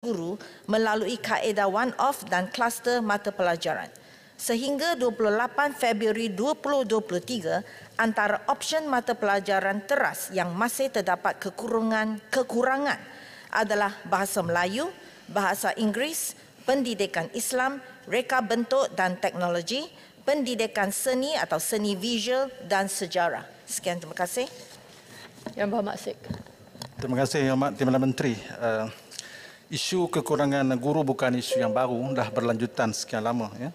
guru melalui kaedah one off dan kluster mata pelajaran. Sehingga 28 Februari 2023, antara option mata pelajaran teras yang masih terdapat kekurangan, kekurangan adalah bahasa Melayu, bahasa Inggeris, pendidikan Islam, reka bentuk dan teknologi, pendidikan seni atau seni visual dan sejarah. Sekian terima kasih. Yang Berhormat Sik. Terima kasih Yang Berhormat Timbalan Menteri. Uh isu kekurangan guru bukan isu yang baru dah berlanjutan sekian lama ya.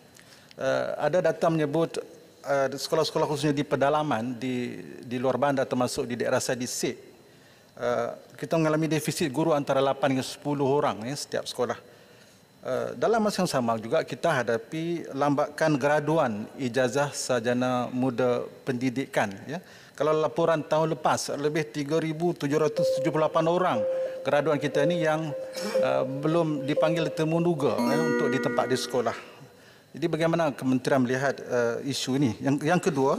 Uh, ada data menyebut uh, sekolah-sekolah khususnya di pedalaman di di luar bandar termasuk di daerah saya di C uh, eh, kita mengalami defisit guru antara 8 hingga 10 orang ya setiap sekolah. Uh, dalam masa yang sama juga kita hadapi lambakan graduan ijazah sajana muda pendidikan ya kalau laporan tahun lepas lebih 3778 orang graduan kita ini yang uh, belum dipanggil temuduga eh, untuk di tempat di sekolah. Jadi bagaimana kementerian melihat uh, isu ini? Yang yang kedua,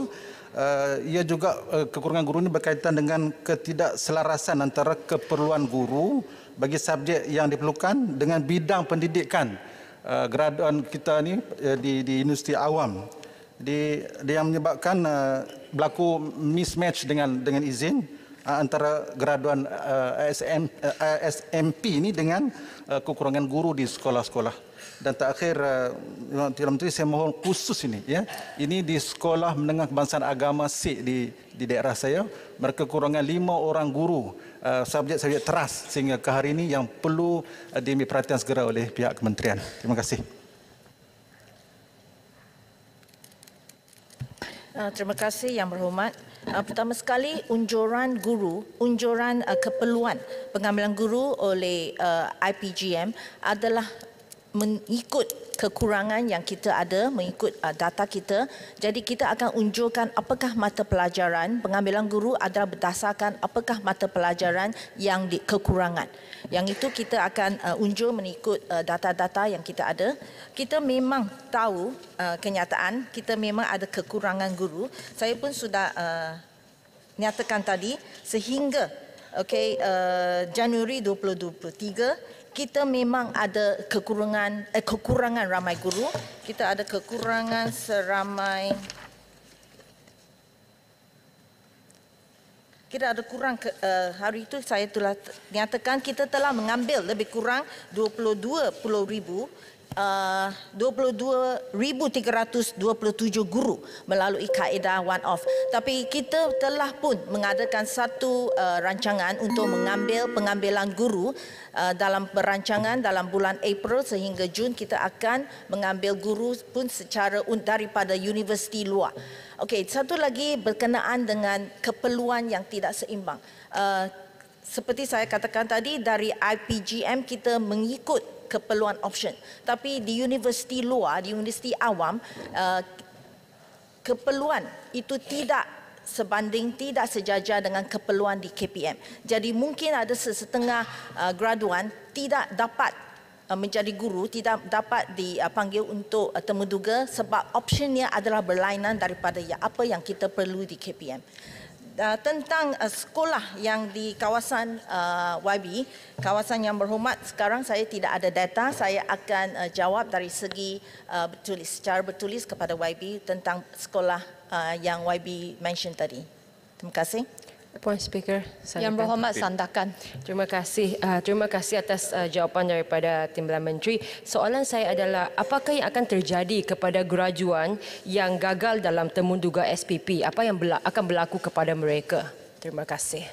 uh, ia juga uh, kekurangan guru ini berkaitan dengan ketidakselarasan antara keperluan guru bagi subjek yang diperlukan dengan bidang pendidikan uh, graduan kita ini uh, di di universiti awam di dia yang menyebabkan uh, berlaku mismatch dengan dengan izin uh, antara graduan uh, eh, ASM uh, ASMP ini dengan uh, kekurangan guru di sekolah-sekolah dan terakhir uh, Tuan Menteri saya mohon khusus ini ya ini di sekolah menengah kebangsaan agama C di di daerah saya mereka kurangan lima orang guru uh, subjek-subjek teras sehingga ke hari ini yang perlu uh, diambil perhatian segera oleh pihak kementerian terima kasih Uh, terima kasih Yang Berhormat. Uh, pertama sekali, unjuran guru, unjuran uh, ah, keperluan pengambilan guru oleh uh, IPGM adalah mengikut kekurangan yang kita ada mengikut uh, data kita. Jadi kita akan unjurkan apakah mata pelajaran pengambilan guru adalah berdasarkan apakah mata pelajaran yang di, kekurangan. Yang itu kita akan uh, unjur mengikut uh, data-data yang kita ada. Kita memang tahu uh, kenyataan kita memang ada kekurangan guru. Saya pun sudah nyatakan tadi sehingga okay, uh, Januari 2023 kita memang ada kekurangan eh, kekurangan ramai guru. Kita ada kekurangan seramai kita ada kurang ke, uh, hari itu saya telah nyatakan kita telah mengambil lebih kurang 22 puluh ribu uh, 22,327 guru melalui kaedah one-off. Tapi kita telah pun mengadakan satu uh, rancangan untuk mengambil pengambilan guru uh, dalam perancangan dalam bulan April sehingga Jun kita akan mengambil guru pun secara daripada universiti luar. Okey, satu lagi berkenaan dengan keperluan yang tidak seimbang. Uh, seperti saya katakan tadi dari IPGM kita mengikut keperluan option. Tapi di universiti luar, di universiti awam, uh, keperluan itu tidak sebanding tidak sejajar dengan keperluan di KPM. Jadi mungkin ada setengah uh, graduan tidak dapat uh, menjadi guru, tidak dapat dipanggil uh, untuk uh, temuduga sebab optionnya adalah berlainan daripada ya, apa yang kita perlu di KPM uh, tentang uh, sekolah yang di kawasan uh, YB, kawasan yang berhormat sekarang saya tidak ada data, saya akan uh, jawab dari segi uh, bertulis, secara bertulis kepada YB tentang sekolah uh, yang YB mention tadi. Terima kasih. Puan Speaker, Sandakan. Yang Berhormat Sandakan. Terima kasih. Uh, terima kasih atas uh, jawapan daripada Timbalan Menteri. Soalan saya adalah apakah yang akan terjadi kepada graduan yang gagal dalam temuduga SPP? Apa yang berla akan berlaku kepada mereka? Terima kasih.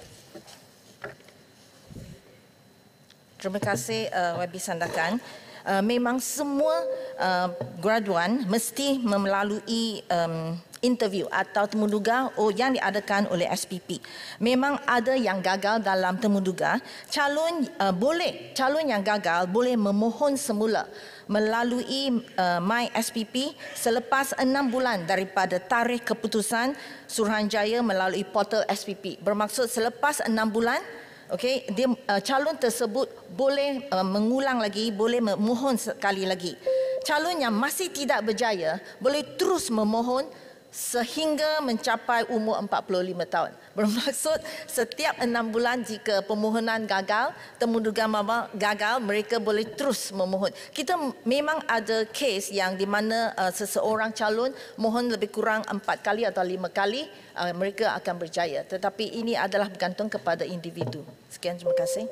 Terima kasih uh, Webby Sandakan. Uh, memang semua uh, graduan mesti melalui um, interview atau temuduga oh yang diadakan oleh SPP. Memang ada yang gagal dalam temuduga, calon uh, boleh calon yang gagal boleh memohon semula melalui uh, My SPP selepas enam bulan daripada tarikh keputusan Suruhanjaya melalui portal SPP. Bermaksud selepas enam bulan Okey, dia uh, calon tersebut boleh uh, mengulang lagi, boleh memohon sekali lagi. Calon yang masih tidak berjaya boleh terus memohon sehingga mencapai umur 45 tahun. Bermaksud setiap enam bulan jika permohonan gagal, temuduga mama gagal, mereka boleh terus memohon. Kita memang ada kes yang di mana uh, seseorang calon mohon lebih kurang empat kali atau lima kali, uh, mereka akan berjaya. Tetapi ini adalah bergantung kepada individu. Sekian, terima kasih.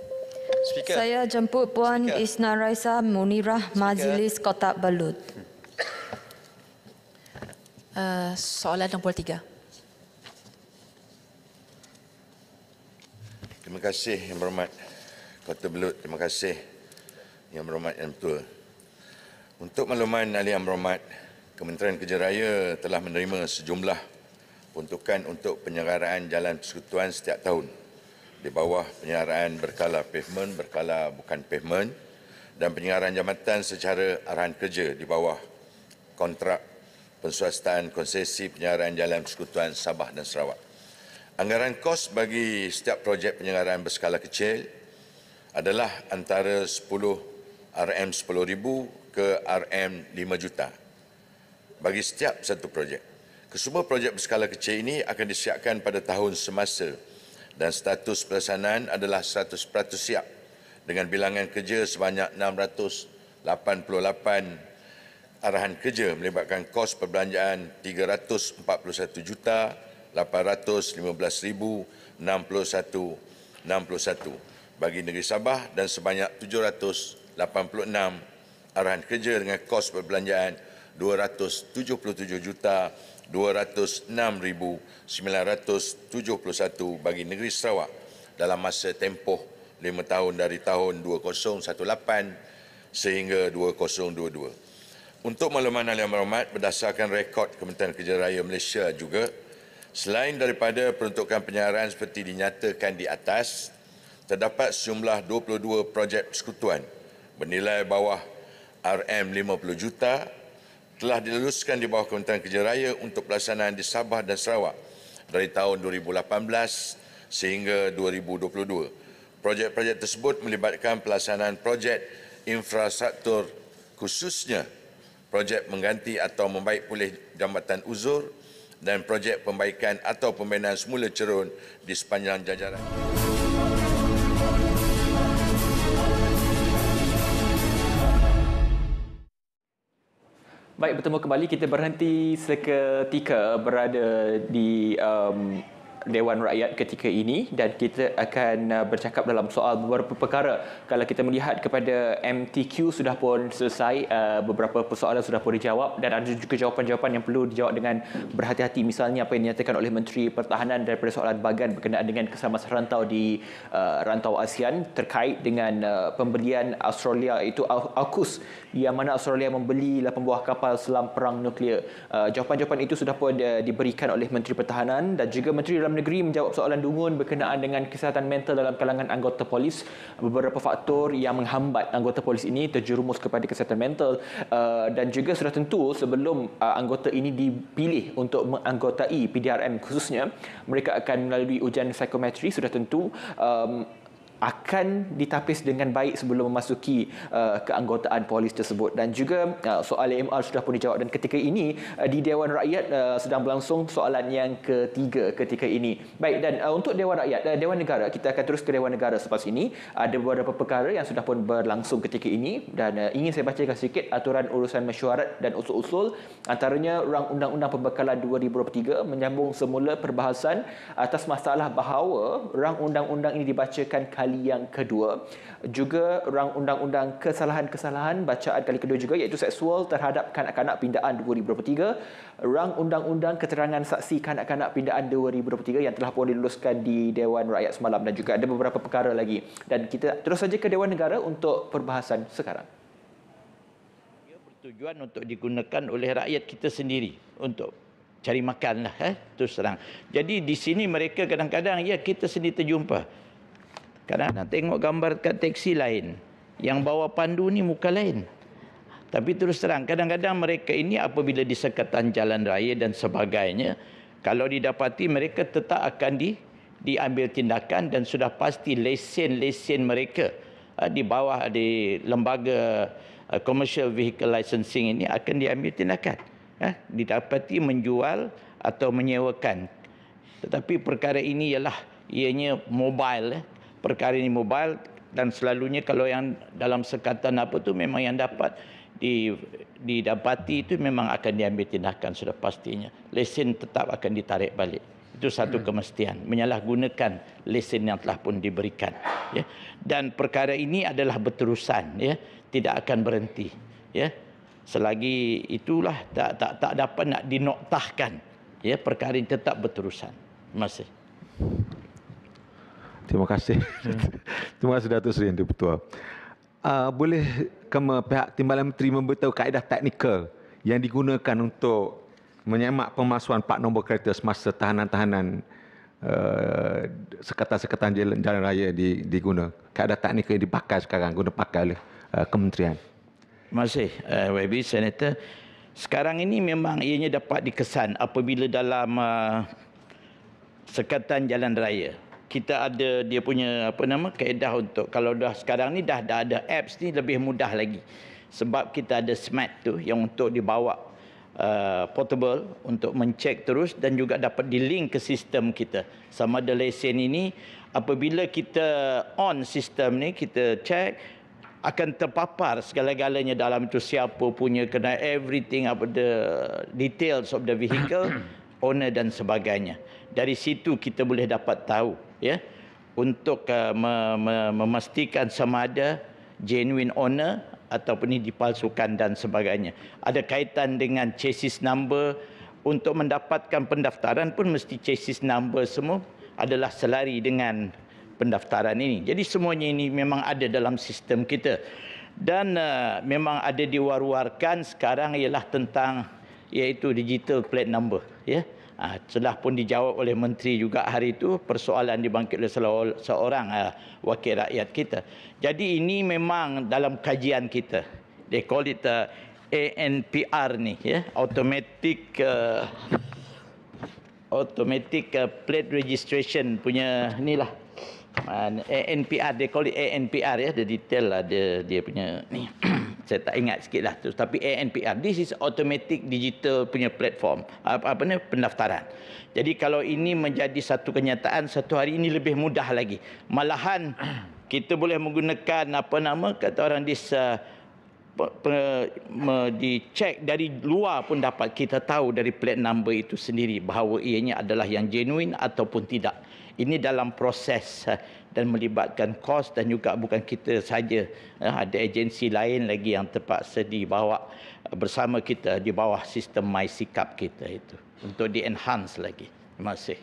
Speaker. Saya jemput Puan Speaker. Isna Raisa Munirah Majlis Kota Balut. Eh, soalan 63. Terima kasih yang berhormat Kota Belut. Terima kasih yang berhormat yang betul. Untuk makluman ahli yang berhormat, Kementerian Kerja Raya telah menerima sejumlah peruntukan untuk penyelenggaraan jalan persekutuan setiap tahun di bawah penyelenggaraan berkala pavement, berkala bukan pavement dan penyelenggaraan jambatan secara arahan kerja di bawah kontrak pensuastaan konsesi penyiaran jalan persekutuan Sabah dan Sarawak. Anggaran kos bagi setiap projek penyiaran berskala kecil adalah antara 10 RM10,000 ke RM5 juta bagi setiap satu projek. Kesemua projek berskala kecil ini akan disiapkan pada tahun semasa dan status pelaksanaan adalah 100% siap dengan bilangan kerja sebanyak 688 arahan kerja melibatkan kos perbelanjaan juta RM341,815,061. Bagi Negeri Sabah dan sebanyak 786 arahan kerja dengan kos perbelanjaan RM277,206,971 bagi Negeri Sarawak dalam masa tempoh 5 tahun dari tahun 2018 sehingga 2022. Untuk makluman yang berhormat, berdasarkan rekod Kementerian Kerja Raya Malaysia juga, selain daripada peruntukan penyiaran seperti dinyatakan di atas, terdapat sejumlah 22 projek persekutuan bernilai bawah RM50 juta telah diluluskan di bawah Kementerian Kerja Raya untuk pelaksanaan di Sabah dan Sarawak dari tahun 2018 sehingga 2022. Projek-projek tersebut melibatkan pelaksanaan projek infrastruktur khususnya projek mengganti atau membaik pulih jambatan uzur dan projek pembaikan atau pembinaan semula cerun di sepanjang jajaran. Baik bertemu kembali kita berhenti seketika berada di um, Dewan Rakyat ketika ini dan kita akan uh, bercakap dalam soal beberapa perkara. Kalau kita melihat kepada MTQ sudah pun selesai, uh, beberapa persoalan sudah pun dijawab dan ada juga jawapan-jawapan yang perlu dijawab dengan berhati-hati. Misalnya apa yang dinyatakan oleh Menteri Pertahanan daripada soalan bagan berkenaan dengan keselamatan rantau di uh, rantau ASEAN terkait dengan pembelian Australia itu AUKUS yang mana Australia membeli 8 buah kapal selam perang nuklear. Jawapan-jawapan itu sudah pun diberikan oleh Menteri Pertahanan dan juga Menteri dalam dalam negeri menjawab soalan dungun berkenaan dengan kesihatan mental dalam kalangan anggota polis. Beberapa faktor yang menghambat anggota polis ini terjerumus kepada kesihatan mental uh, dan juga sudah tentu sebelum uh, anggota ini dipilih untuk menganggotai PDRM khususnya, mereka akan melalui ujian psikometri sudah tentu um, akan ditapis dengan baik sebelum memasuki uh, keanggotaan polis tersebut dan juga uh, soal AMR sudah pun dijawab dan ketika ini uh, di Dewan Rakyat uh, sedang berlangsung soalan yang ketiga ketika ini. Baik dan uh, untuk Dewan Rakyat uh, Dewan Negara kita akan terus ke Dewan Negara selepas ini uh, ada beberapa perkara yang sudah pun berlangsung ketika ini dan uh, ingin saya bacakan sikit aturan urusan mesyuarat dan usul-usul antaranya rang undang-undang pembekalan 2023 menyambung semula perbahasan atas masalah bahawa rang undang-undang ini dibacakan kali kali yang kedua juga rang undang-undang kesalahan-kesalahan bacaan kali kedua juga iaitu seksual terhadap kanak-kanak pindaan 2023 rang undang-undang keterangan saksi kanak-kanak pindaan 2023 yang telah pun diluluskan di Dewan Rakyat semalam dan juga ada beberapa perkara lagi dan kita terus saja ke Dewan Negara untuk perbahasan sekarang ia bertujuan untuk digunakan oleh rakyat kita sendiri untuk cari makan lah eh? terus terang jadi di sini mereka kadang-kadang ya kita sendiri terjumpa Kadang-kadang tengok gambar kat teksi lain. Yang bawa pandu ni muka lain. Tapi terus terang, kadang-kadang mereka ini apabila di sekatan jalan raya dan sebagainya, kalau didapati mereka tetap akan di diambil tindakan dan sudah pasti lesen-lesen mereka eh, di bawah di lembaga eh, commercial vehicle licensing ini akan diambil tindakan. Eh, didapati menjual atau menyewakan. Tetapi perkara ini ialah ianya mobile perkara ini mobile dan selalunya kalau yang dalam sekatan apa tu memang yang dapat di didapati itu memang akan diambil tindakan sudah pastinya lesen tetap akan ditarik balik itu satu hmm. kemestian menyalahgunakan lesen yang telah pun diberikan ya dan perkara ini adalah berterusan ya tidak akan berhenti ya selagi itulah tak tak tak dapat nak dinoktahkan ya perkara ini tetap berterusan masih Terima kasih. Hmm. Terima kasih Datuk Seri Yang Uh, ah, boleh kema pihak Timbalan Menteri memberitahu kaedah teknikal yang digunakan untuk menyemak pemasuhan Pak nombor kereta semasa tahanan-tahanan uh, sekatan-sekatan jalan, jalan raya di, diguna. Kaedah teknikal yang dipakai sekarang, guna pakai oleh uh, kementerian. Terima kasih, uh, eh, WB Senator. Sekarang ini memang ianya dapat dikesan apabila dalam uh, sekatan jalan raya kita ada dia punya apa nama kaedah untuk kalau dah sekarang ni dah dah ada apps ni lebih mudah lagi sebab kita ada smart tu yang untuk dibawa uh, portable untuk mencek terus dan juga dapat di link ke sistem kita sama ada lesen ini apabila kita on sistem ni kita check akan terpapar segala-galanya dalam itu siapa punya kena everything apa the details of the vehicle owner dan sebagainya dari situ kita boleh dapat tahu ya untuk uh, me- me- memastikan sama ada genuine owner ataupun ini dipalsukan dan sebagainya. Ada kaitan dengan chassis number untuk mendapatkan pendaftaran pun mesti chassis number semua adalah selari dengan pendaftaran ini. Jadi semuanya ini memang ada dalam sistem kita. Dan uh, memang ada diwar-warkan sekarang ialah tentang iaitu digital plate number ya. Yeah? Ah, telah pun dijawab oleh menteri juga hari itu persoalan dibangkit oleh seorang ah, wakil rakyat kita. Jadi ini memang dalam kajian kita. They call it uh, ah, ANPR ni, ya, yeah? automatic uh, automatic uh, plate registration punya ni lah. Uh, ANPR, they call it ANPR ya, yeah? the detail lah dia dia punya ni. saya tak ingat sikit lah tu tapi ANPR this is automatic digital punya platform apa, apa ni pendaftaran jadi kalau ini menjadi satu kenyataan satu hari ini lebih mudah lagi malahan kita boleh menggunakan apa nama kata orang uh, di uh, dicek dari luar pun dapat kita tahu dari plate number itu sendiri bahawa ianya adalah yang genuine ataupun tidak ini dalam proses eh, dan melibatkan kos dan juga bukan kita saja eh, ada agensi lain lagi yang terpaksa dibawa eh, bersama kita di bawah sistem my sikap kita itu untuk di enhance lagi terima kasih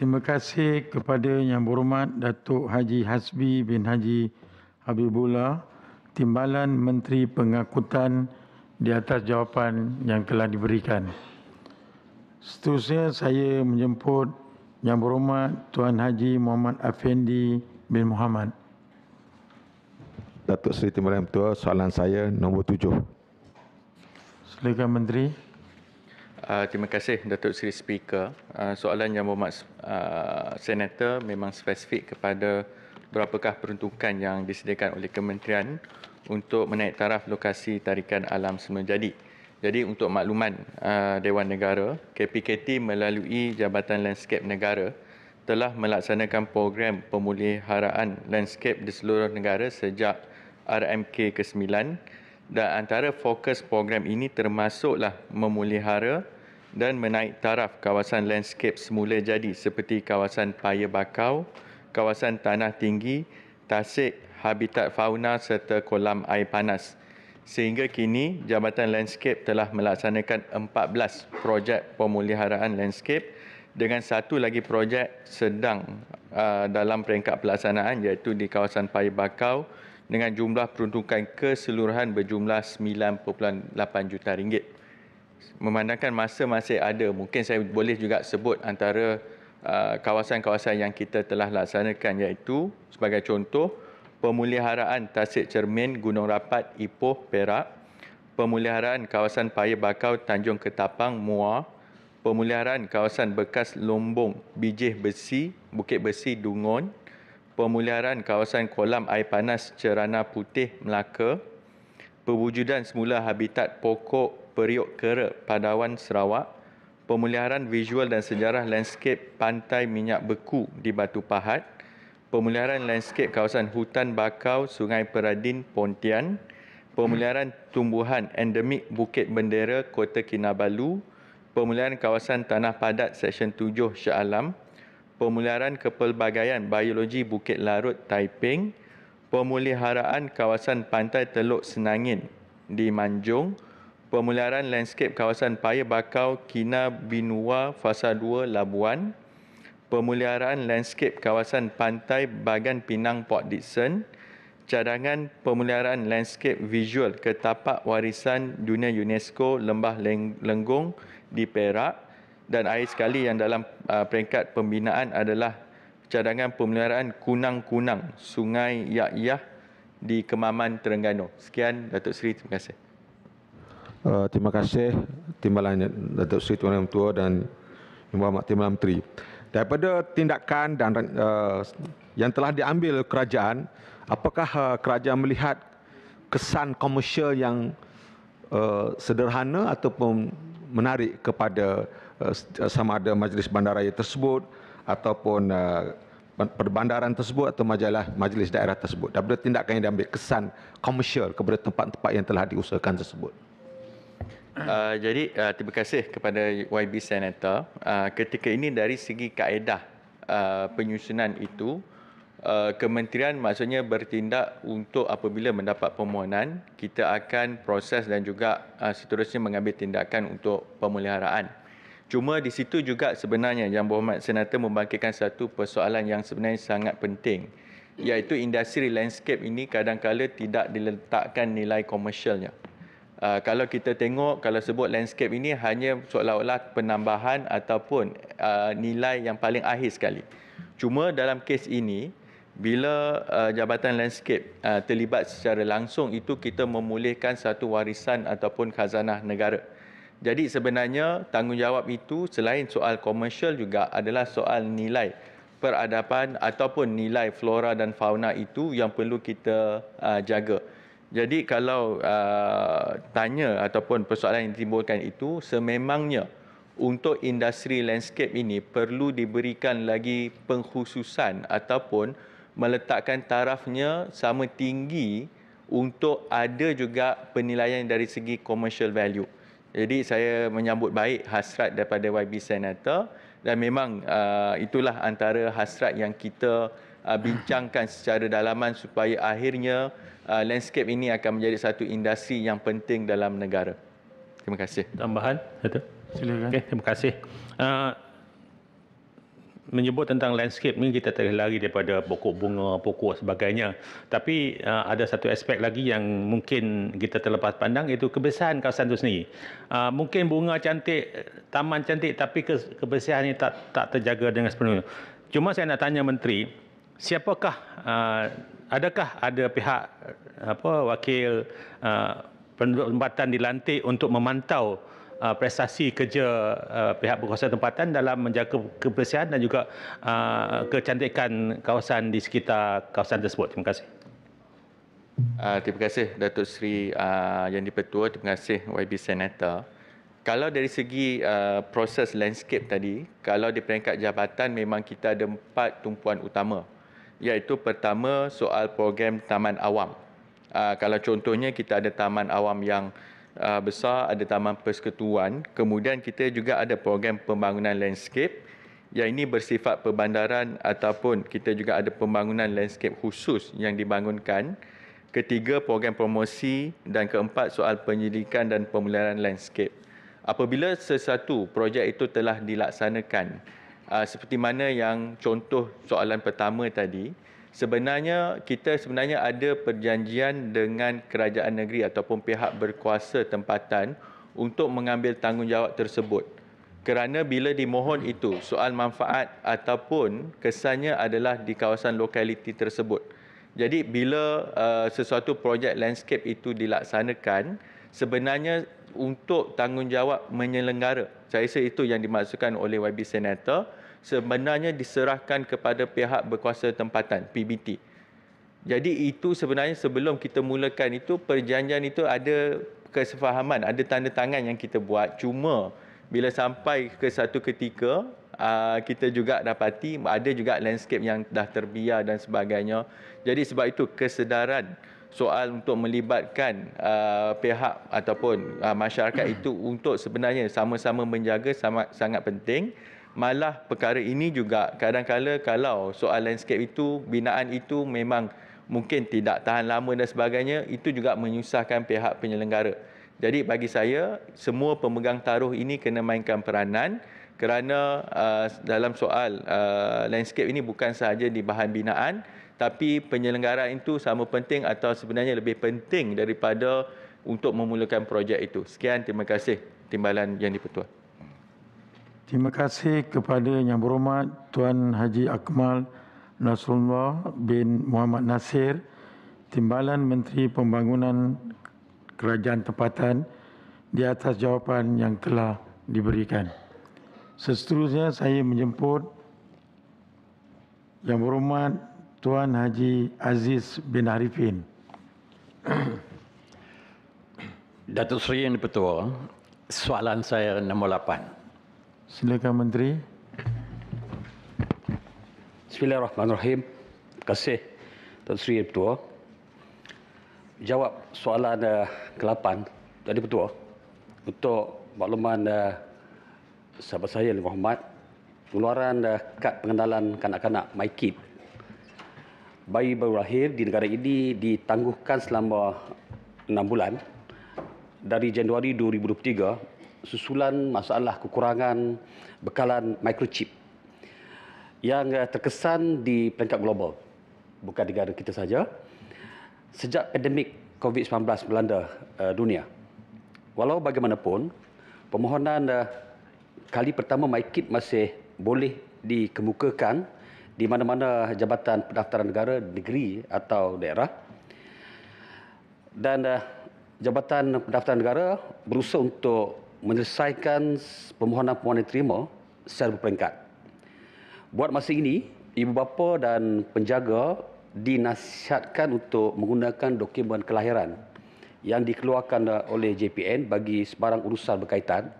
terima kasih kepada yang berhormat Datuk Haji Hasbi bin Haji Habibullah timbalan menteri pengangkutan di atas jawapan yang telah diberikan seterusnya saya menjemput yang berhormat Tuan Haji Muhammad Afendi bin Muhammad. Datuk Seri Timur yang Tua, soalan saya nombor tujuh. Silakan Menteri. Uh, terima kasih Datuk Seri Speaker. Uh, soalan yang berhormat uh, Senator memang spesifik kepada berapakah peruntukan yang disediakan oleh Kementerian untuk menaik taraf lokasi tarikan alam semula jadi. Jadi untuk makluman uh, Dewan Negara, KPKT melalui Jabatan Landscape Negara telah melaksanakan program pemuliharaan landscape di seluruh negara sejak RMK ke-9 dan antara fokus program ini termasuklah memulihara dan menaik taraf kawasan landscape semula jadi seperti kawasan paya bakau, kawasan tanah tinggi, tasik, habitat fauna serta kolam air panas sehingga kini Jabatan Landscape telah melaksanakan 14 projek pemuliharaan landscape dengan satu lagi projek sedang uh, dalam peringkat pelaksanaan iaitu di kawasan Pai Bakau dengan jumlah peruntukan keseluruhan berjumlah 9.8 juta ringgit. Memandangkan masa masih ada, mungkin saya boleh juga sebut antara uh, kawasan-kawasan yang kita telah laksanakan iaitu sebagai contoh pemuliharaan Tasik Cermin Gunung Rapat Ipoh Perak, pemuliharaan kawasan Paya Bakau Tanjung Ketapang Mua, pemuliharaan kawasan bekas Lombong Bijih Besi Bukit Besi Dungon, pemuliharaan kawasan kolam air panas Cerana Putih Melaka, pewujudan semula habitat pokok Periuk Kera Padawan Sarawak, pemuliharaan visual dan sejarah landscape Pantai Minyak Beku di Batu Pahat, pemuliharan landscape kawasan hutan bakau Sungai Peradin Pontian, pemuliharan tumbuhan endemik Bukit Bendera Kota Kinabalu, pemuliharan kawasan tanah padat Seksyen 7 Shah Alam, pemuliharan kepelbagaian biologi Bukit Larut Taiping, pemeliharaan kawasan pantai Teluk Senangin di Manjung, pemuliharan landscape kawasan Paya Bakau Kina Fasa 2 Labuan, pemuliharaan landscape kawasan pantai bagan Pinang Port Dickson, cadangan pemuliharaan landscape visual ke tapak warisan dunia UNESCO Lembah Lenggong di Perak dan air sekali yang dalam uh, peringkat pembinaan adalah cadangan pemuliharaan kunang-kunang Sungai Yakyah di Kemaman Terengganu. Sekian Datuk Seri, terima kasih. Uh, terima kasih Timbalan Datuk Seri Tuan Tua dan Yang Berhormat Timbalan Menteri daripada tindakan dan uh, yang telah diambil kerajaan apakah uh, kerajaan melihat kesan komersial yang uh, sederhana ataupun menarik kepada uh, sama ada majlis bandaraya tersebut ataupun uh, perbandaran tersebut atau majalah majlis daerah tersebut daripada tindakan yang diambil kesan komersial kepada tempat-tempat yang telah diusahakan tersebut uh, jadi uh, terima kasih kepada YB Senator. Uh, ketika ini dari segi kaedah uh, penyusunan itu, uh, kementerian maksudnya bertindak untuk apabila mendapat permohonan, kita akan proses dan juga uh, seterusnya mengambil tindakan untuk pemeliharaan. Cuma di situ juga sebenarnya Yang Berhormat Senator membangkitkan satu persoalan yang sebenarnya sangat penting iaitu industri landscape ini kadang-kadang tidak diletakkan nilai komersialnya. Ah, kalau kita tengok kalau sebut landscape ini hanya seolah-olah penambahan ataupun uh, nilai yang paling akhir sekali. Cuma dalam kes ini bila uh, jabatan landscape uh, terlibat secara langsung itu kita memulihkan satu warisan ataupun khazanah negara. Jadi sebenarnya tanggungjawab itu selain soal komersial juga adalah soal nilai peradaban ataupun nilai flora dan fauna itu yang perlu kita uh, jaga. Jadi kalau uh, tanya ataupun persoalan yang ditimbulkan itu sememangnya untuk industri landscape ini perlu diberikan lagi pengkhususan ataupun meletakkan tarafnya sama tinggi untuk ada juga penilaian dari segi commercial value. Jadi saya menyambut baik hasrat daripada YB Senator dan memang uh, itulah antara hasrat yang kita uh, bincangkan secara dalaman supaya akhirnya uh, landscape ini akan menjadi satu industri yang penting dalam negara. Terima kasih. Tambahan? Satu. Silakan. Okay, terima kasih. Uh, menyebut tentang landscape ini kita tak lari daripada pokok bunga, pokok sebagainya. Tapi uh, ada satu aspek lagi yang mungkin kita terlepas pandang iaitu kebersihan kawasan itu sendiri. Uh, mungkin bunga cantik, taman cantik tapi ke- kebersihan ini tak, tak terjaga dengan sepenuhnya. Cuma saya nak tanya Menteri, siapakah uh, adakah ada pihak eh, apa wakil uh, penduduk tempatan dilantik untuk memantau uh, prestasi kerja uh, pihak berkuasa tempatan dalam menjaga kebersihan dan juga uh, kecantikan kawasan di sekitar kawasan tersebut terima kasih uh, terima kasih Datuk Seri uh, Yang Dipertua terima kasih YB Senator kalau dari segi uh, proses landscape tadi kalau di peringkat jabatan memang kita ada empat tumpuan utama iaitu pertama soal program taman awam. Uh, kalau contohnya kita ada taman awam yang uh, besar, ada taman persekutuan, kemudian kita juga ada program pembangunan landscape yang ini bersifat perbandaran ataupun kita juga ada pembangunan landscape khusus yang dibangunkan. Ketiga, program promosi dan keempat soal penyelidikan dan pemeliharaan landscape. Apabila sesuatu projek itu telah dilaksanakan, Ah, seperti mana yang contoh soalan pertama tadi, sebenarnya kita sebenarnya ada perjanjian dengan kerajaan negeri ataupun pihak berkuasa tempatan untuk mengambil tanggungjawab tersebut. Kerana bila dimohon itu, soal manfaat ataupun kesannya adalah di kawasan lokaliti tersebut. Jadi bila uh, sesuatu projek landscape itu dilaksanakan, sebenarnya untuk tanggungjawab menyelenggara, saya rasa itu yang dimaksudkan oleh YB Senator, sebenarnya diserahkan kepada pihak berkuasa tempatan PBT. Jadi itu sebenarnya sebelum kita mulakan itu perjanjian itu ada kesepahaman, ada tanda tangan yang kita buat. Cuma bila sampai ke satu ketika ah, kita juga dapati ada juga landscape yang dah terbiar dan sebagainya. Jadi sebab itu kesedaran soal untuk melibatkan uh, pihak ataupun uh, masyarakat itu untuk sebenarnya sama-sama menjaga sama, sangat penting malah perkara ini juga kadang kadang kalau soal landscape itu binaan itu memang mungkin tidak tahan lama dan sebagainya itu juga menyusahkan pihak penyelenggara. Jadi bagi saya semua pemegang taruh ini kena mainkan peranan kerana uh, dalam soal uh, landscape ini bukan sahaja di bahan binaan tapi penyelenggaraan itu sama penting atau sebenarnya lebih penting daripada untuk memulakan projek itu. Sekian terima kasih timbalan yang dipertua. Terima kasih kepada Yang Berhormat Tuan Haji Akmal Nasrullah bin Muhammad Nasir Timbalan Menteri Pembangunan Kerajaan Tempatan di atas jawapan yang telah diberikan. Seterusnya saya menjemput Yang Berhormat Tuan Haji Aziz bin Harifin. Datuk Seri yang di soalan saya nombor 8. Silakan Menteri. Bismillahirrahmanirrahim. Terima kasih Tuan Sri Ketua. Jawab soalan uh, eh, ke-8 tadi Ketua untuk makluman uh, sahabat saya Lim Muhammad pengeluaran uh, kad pengenalan kanak-kanak MyKid bayi baru lahir di negara ini ditangguhkan selama 6 bulan dari Januari 2023 susulan masalah kekurangan bekalan microchip yang eh, terkesan di peringkat global bukan di negara kita saja sejak pandemik COVID-19 melanda eh, dunia. Walau bagaimanapun, permohonan eh, kali pertama MyKit masih boleh dikemukakan di mana-mana jabatan pendaftaran negara, negeri atau daerah. Dan jabatan pendaftaran negara berusaha untuk menyelesaikan permohonan-permohonan diterima secara berperingkat. Buat masa ini, ibu bapa dan penjaga dinasihatkan untuk menggunakan dokumen kelahiran yang dikeluarkan eh, oleh JPN bagi sebarang urusan berkaitan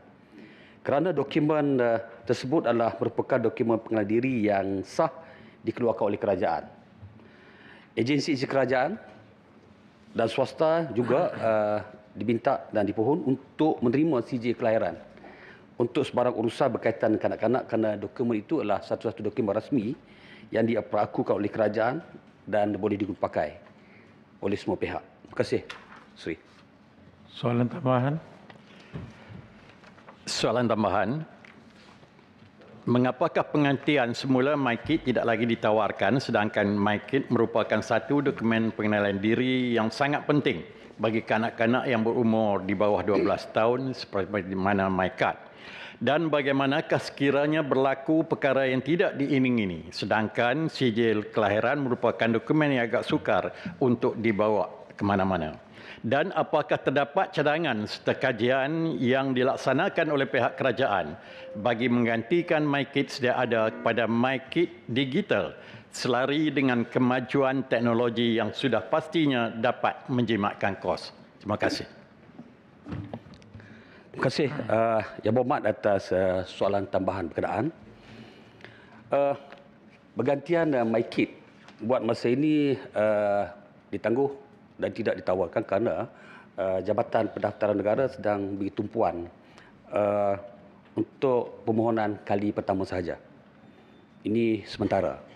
kerana dokumen eh, tersebut adalah merupakan dokumen pengenalan diri yang sah dikeluarkan oleh kerajaan. Agensi kerajaan dan swasta juga eh, diminta dan dipohon untuk menerima CJ kelahiran untuk sebarang urusan berkaitan kanak-kanak kerana dokumen itu adalah satu-satu dokumen rasmi yang diperakukan oleh kerajaan dan boleh digunakan oleh semua pihak. Terima kasih, Sri. Soalan tambahan? Soalan tambahan. Mengapakah penggantian semula MyKit tidak lagi ditawarkan sedangkan MyKit merupakan satu dokumen pengenalan diri yang sangat penting? bagi kanak-kanak yang berumur di bawah 12 tahun seperti mana MyCard dan bagaimanakah sekiranya berlaku perkara yang tidak diingini sedangkan sijil kelahiran merupakan dokumen yang agak sukar untuk dibawa ke mana-mana dan apakah terdapat cadangan serta kajian yang dilaksanakan oleh pihak kerajaan bagi menggantikan MyKids yang ada kepada MyKid Digital selari dengan kemajuan teknologi yang sudah pastinya dapat menjimatkan kos. Terima kasih. Terima kasih uh, Yang Berhormat atas uh, soalan tambahan berkenaan. Uh, bergantian uh, MyKit buat masa ini uh, ditangguh dan tidak ditawarkan kerana uh, Jabatan Pendaftaran Negara sedang beritumpuan uh, untuk permohonan kali pertama sahaja. Ini sementara.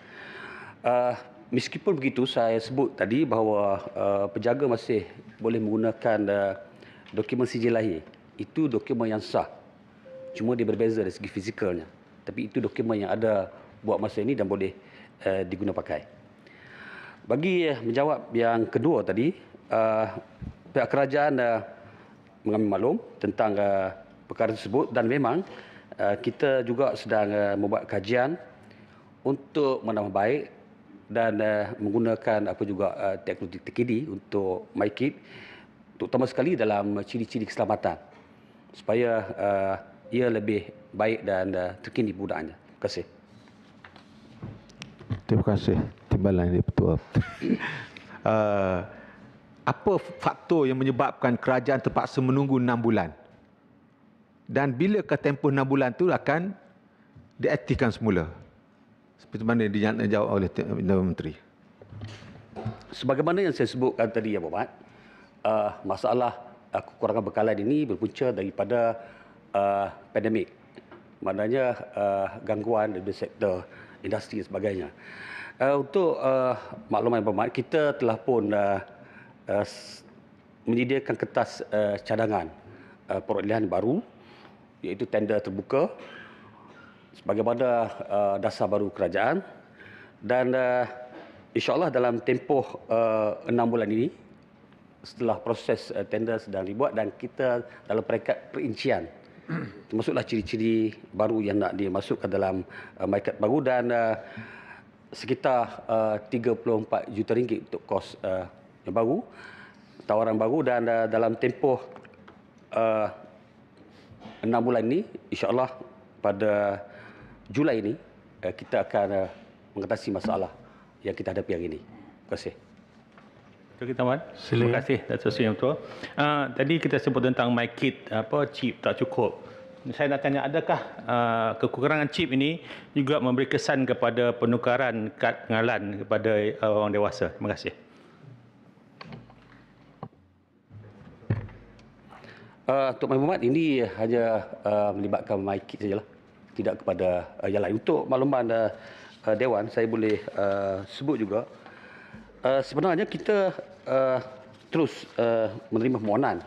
Uh, meskipun begitu, saya sebut tadi bahawa uh, penjaga masih boleh menggunakan uh, dokumen sijil lahir. Itu dokumen yang sah. Cuma dia berbeza dari segi fizikalnya. Tapi itu dokumen yang ada buat masa ini dan boleh uh, pakai. Bagi uh, menjawab yang kedua tadi, uh, pihak kerajaan uh, mengambil maklum tentang uh, perkara tersebut dan memang uh, kita juga sedang uh, membuat kajian untuk menambah baik dan uh, menggunakan apa juga uh, teknologi terkini untuk MyKit terutama sekali dalam ciri-ciri keselamatan supaya uh, ia lebih baik dan uh, terkini penggunaannya. Terima kasih. Terima kasih timbalan ini betul. uh, apa faktor yang menyebabkan kerajaan terpaksa menunggu enam bulan? Dan bila ke tempoh enam bulan itu akan diaktifkan semula? seperti mana dijawab oleh Tuan Menteri? Sebagaimana yang saya sebutkan tadi, ya, Mat, uh, masalah uh, kekurangan bekalan ini berpunca daripada uh, pandemik. Maknanya uh, gangguan dari sektor industri dan sebagainya. Uh, untuk uh, makluman Abang kita telah pun uh, uh, menyediakan kertas uh, cadangan uh, perolehan baru iaitu tender terbuka sebagaimana uh, dasar baru kerajaan dan uh, insyaallah dalam tempoh uh, 6 bulan ini setelah proses uh, tender sedang dibuat dan kita dalam peringkat perincian termasuklah ciri-ciri baru yang nak dimasukkan dalam uh, market baru dan uh, sekitar uh, 34 juta ringgit untuk kos uh, yang baru tawaran baru dan uh, dalam tempoh uh, 6 bulan ini insyaallah pada Julai ini uh, eh, kita akan uh, mengatasi masalah yang kita hadapi hari ini. Terima kasih. Terima kasih Tuan. Terima kasih Dato' Sri Yang Tua. Uh, tadi kita sebut tentang my kit apa chip tak cukup. Saya nak tanya adakah uh, kekurangan chip ini juga memberi kesan kepada penukaran kad pengenalan kepada uh, orang dewasa. Terima kasih. Uh, ah, Tuan Mahmud, ini hanya uh, melibatkan my kit sajalah tidak kepada uh, yang lain. Untuk makluman uh, eh, eh, Dewan, saya boleh uh, sebut juga, uh, sebenarnya kita uh, terus uh, menerima permohonan.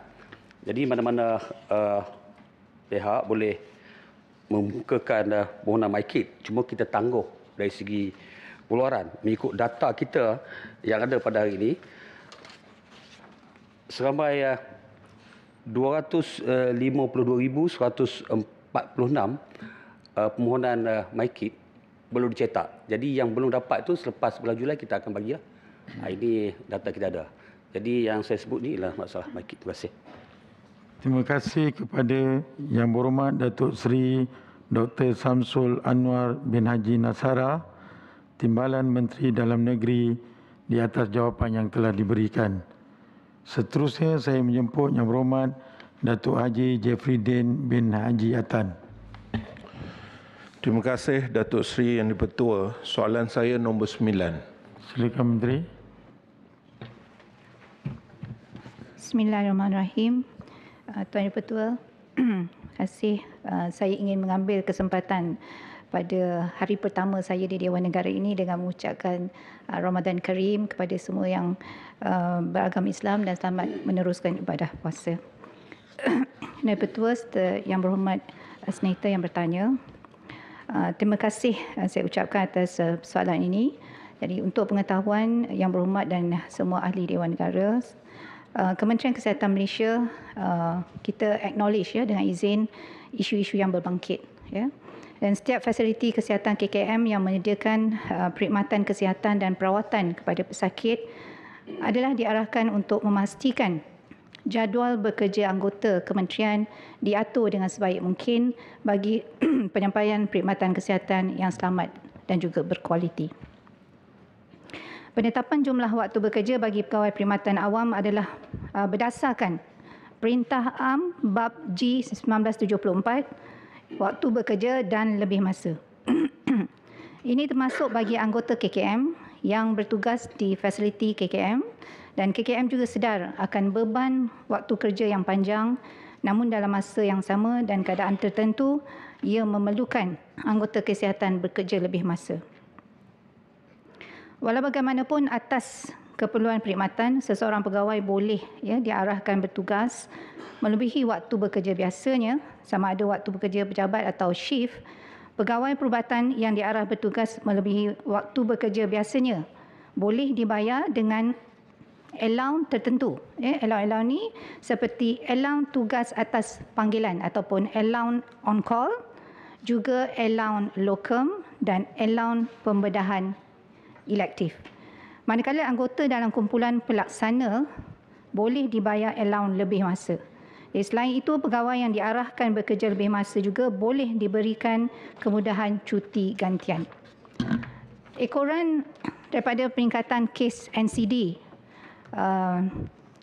Jadi mana-mana uh, pihak boleh membukakan uh, permohonan MyKit. Cuma kita tangguh dari segi keluaran. Mengikut data kita yang ada pada hari ini, seramai uh, 252,146 uh, permohonan uh, MyKit belum dicetak. Jadi yang belum dapat tu selepas bulan Julai kita akan bagilah. Ha, ini data kita ada. Jadi yang saya sebut ni ialah masalah MyKit. Terima kasih. Terima kasih kepada Yang Berhormat Datuk Seri Dr. Samsul Anwar bin Haji Nasara, Timbalan Menteri Dalam Negeri di atas jawapan yang telah diberikan. Seterusnya saya menjemput Yang Berhormat Datuk Haji Jeffrey Din bin Haji Atan. Terima kasih Datuk Seri yang dipertua. Soalan saya nombor 9. Silakan Menteri. Bismillahirrahmanirrahim. Ah, Tuan Yang Pertua, terima kasih. Ah, saya ingin mengambil kesempatan pada hari pertama saya di Dewan Negara ini dengan mengucapkan ah, Ramadan Karim kepada semua yang beragam Islam dan selamat meneruskan ibadah puasa. Tuan Yang Pertua, yang berhormat Senator yang bertanya, Ah, terima kasih ah, saya ucapkan atas ah, soalan ini. Jadi untuk pengetahuan yang berhormat dan semua ahli Dewan Negara, Kementerian Kesihatan Malaysia kita acknowledge ya dengan izin isu-isu yang berbangkit ya. Dan setiap fasiliti kesihatan KKM yang menyediakan perkhidmatan kesihatan dan perawatan kepada pesakit adalah diarahkan untuk memastikan jadual bekerja anggota kementerian diatur dengan sebaik mungkin bagi penyampaian perkhidmatan kesihatan yang selamat dan juga berkualiti. Penetapan jumlah waktu bekerja bagi pegawai perkhidmatan awam adalah uh, berdasarkan Perintah Am Bab G 1974 waktu bekerja dan lebih masa. Ini termasuk bagi anggota KKM yang bertugas di fasiliti KKM dan KKM juga sedar akan beban waktu kerja yang panjang namun dalam masa yang sama dan keadaan tertentu ia memerlukan anggota kesihatan bekerja lebih masa. Walau bagaimanapun atas keperluan perkhidmatan seseorang pegawai boleh ya diarahkan bertugas melebihi waktu bekerja biasanya sama ada waktu bekerja pejabat atau shift pegawai perubatan yang diarah bertugas melebihi waktu bekerja biasanya boleh dibayar dengan Allow tertentu. Ya, allow-allow ni seperti allow tugas atas panggilan ataupun allow on call, juga allow locum dan allow pembedahan elektif. Manakala anggota dalam kumpulan pelaksana boleh dibayar allow lebih masa. Ya, selain itu, pegawai yang diarahkan bekerja lebih masa juga boleh diberikan kemudahan cuti gantian. Ekoran daripada peringkatan kes NCD Uh,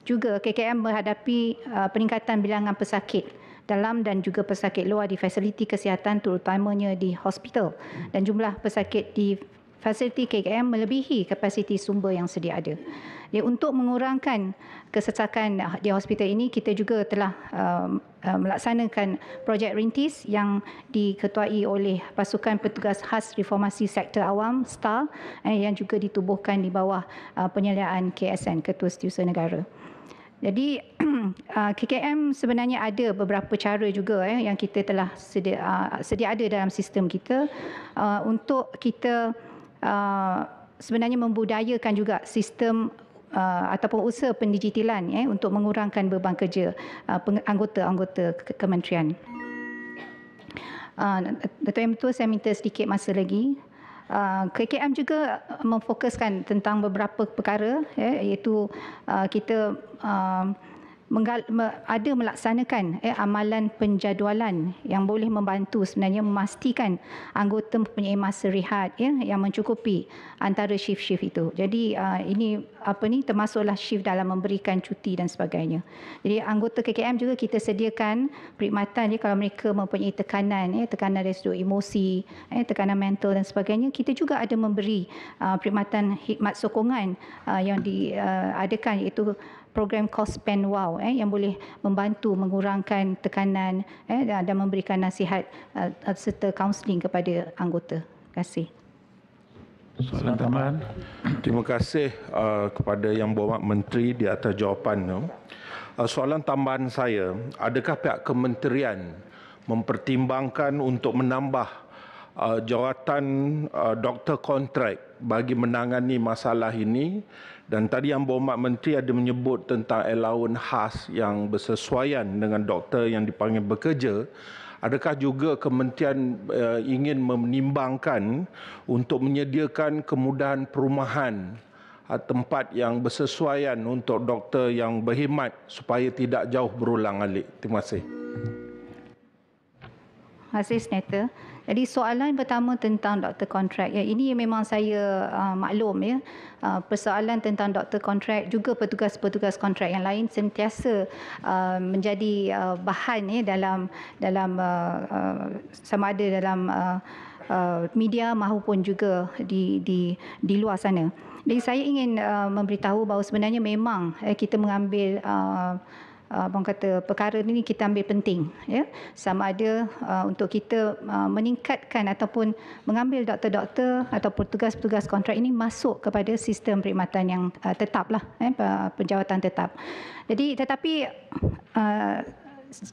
juga KKM menghadapi uh, peningkatan bilangan pesakit dalam dan juga pesakit luar di fasiliti kesihatan terutamanya di hospital dan jumlah pesakit di fasiliti KKM melebihi kapasiti sumber yang sedia ada. Jadi untuk mengurangkan kesesakan di hospital ini, kita juga telah um, um, melaksanakan projek rintis yang diketuai oleh pasukan petugas khas reformasi sektor awam, STAR, eh, yang juga ditubuhkan di bawah uh, penyeliaan KSN, Ketua Setiausaha Negara. Jadi uh, KKM sebenarnya ada beberapa cara juga eh, yang kita telah sedia, uh, sedia ada dalam sistem kita uh, untuk kita Uh, sebenarnya membudayakan juga sistem Uh, ataupun usaha pendigitalan eh, untuk mengurangkan beban kerja uh, anggota-anggota uh, ke- kementerian. Uh, Dato' Yang saya minta sedikit masa lagi. Uh, KKM juga memfokuskan tentang beberapa perkara eh, iaitu uh, kita uh, ada melaksanakan eh, amalan penjadualan yang boleh membantu sebenarnya memastikan anggota mempunyai masa rehat ya yang mencukupi antara shift-shift itu. Jadi uh, ini apa ni termasuklah shift dalam memberikan cuti dan sebagainya. Jadi anggota KKM juga kita sediakan perkhidmatan ya kalau mereka mempunyai tekanan ya tekanan dari sudut emosi, ya, tekanan mental dan sebagainya, kita juga ada memberi uh, perkhidmatan khidmat sokongan uh, yang diadakan uh, iaitu program Cost Pen Wow eh, yang boleh membantu mengurangkan tekanan eh, dan memberikan nasihat uh, serta kaunseling kepada anggota. Terima kasih. Soalan tambahan. Terima kasih uh, kepada Yang Berhormat Menteri di atas jawapan. Uh, soalan tambahan saya, adakah pihak kementerian mempertimbangkan untuk menambah uh, jawatan uh, doktor kontrak bagi menangani masalah ini dan tadi yang berhormat menteri ada menyebut tentang allowance khas yang bersesuaian dengan doktor yang dipanggil bekerja adakah juga kementerian uh, ingin menimbangkan untuk menyediakan kemudahan perumahan uh, tempat yang bersesuaian untuk doktor yang berkhidmat supaya tidak jauh berulang alik terima kasih Terima kasih, Senator. Jadi soalan pertama tentang doktor kontrak ya ini memang saya uh, maklum ya uh, persoalan tentang doktor kontrak juga petugas-petugas kontrak yang lain sentiasa uh, menjadi uh, bahan ya dalam dalam uh, uh, sama ada dalam uh, Uh, media maupun juga di di di luar sana. Jadi saya ingin uh, memberitahu bahawa sebenarnya memang eh, kita mengambil uh, uh, kata perkara ini kita ambil penting ya sama ada uh, untuk kita uh, meningkatkan ataupun mengambil doktor-doktor ataupun tugas-tugas kontrak ini masuk kepada sistem perkhidmatan yang uh, tetaplah eh penjawatan tetap jadi tetapi uh,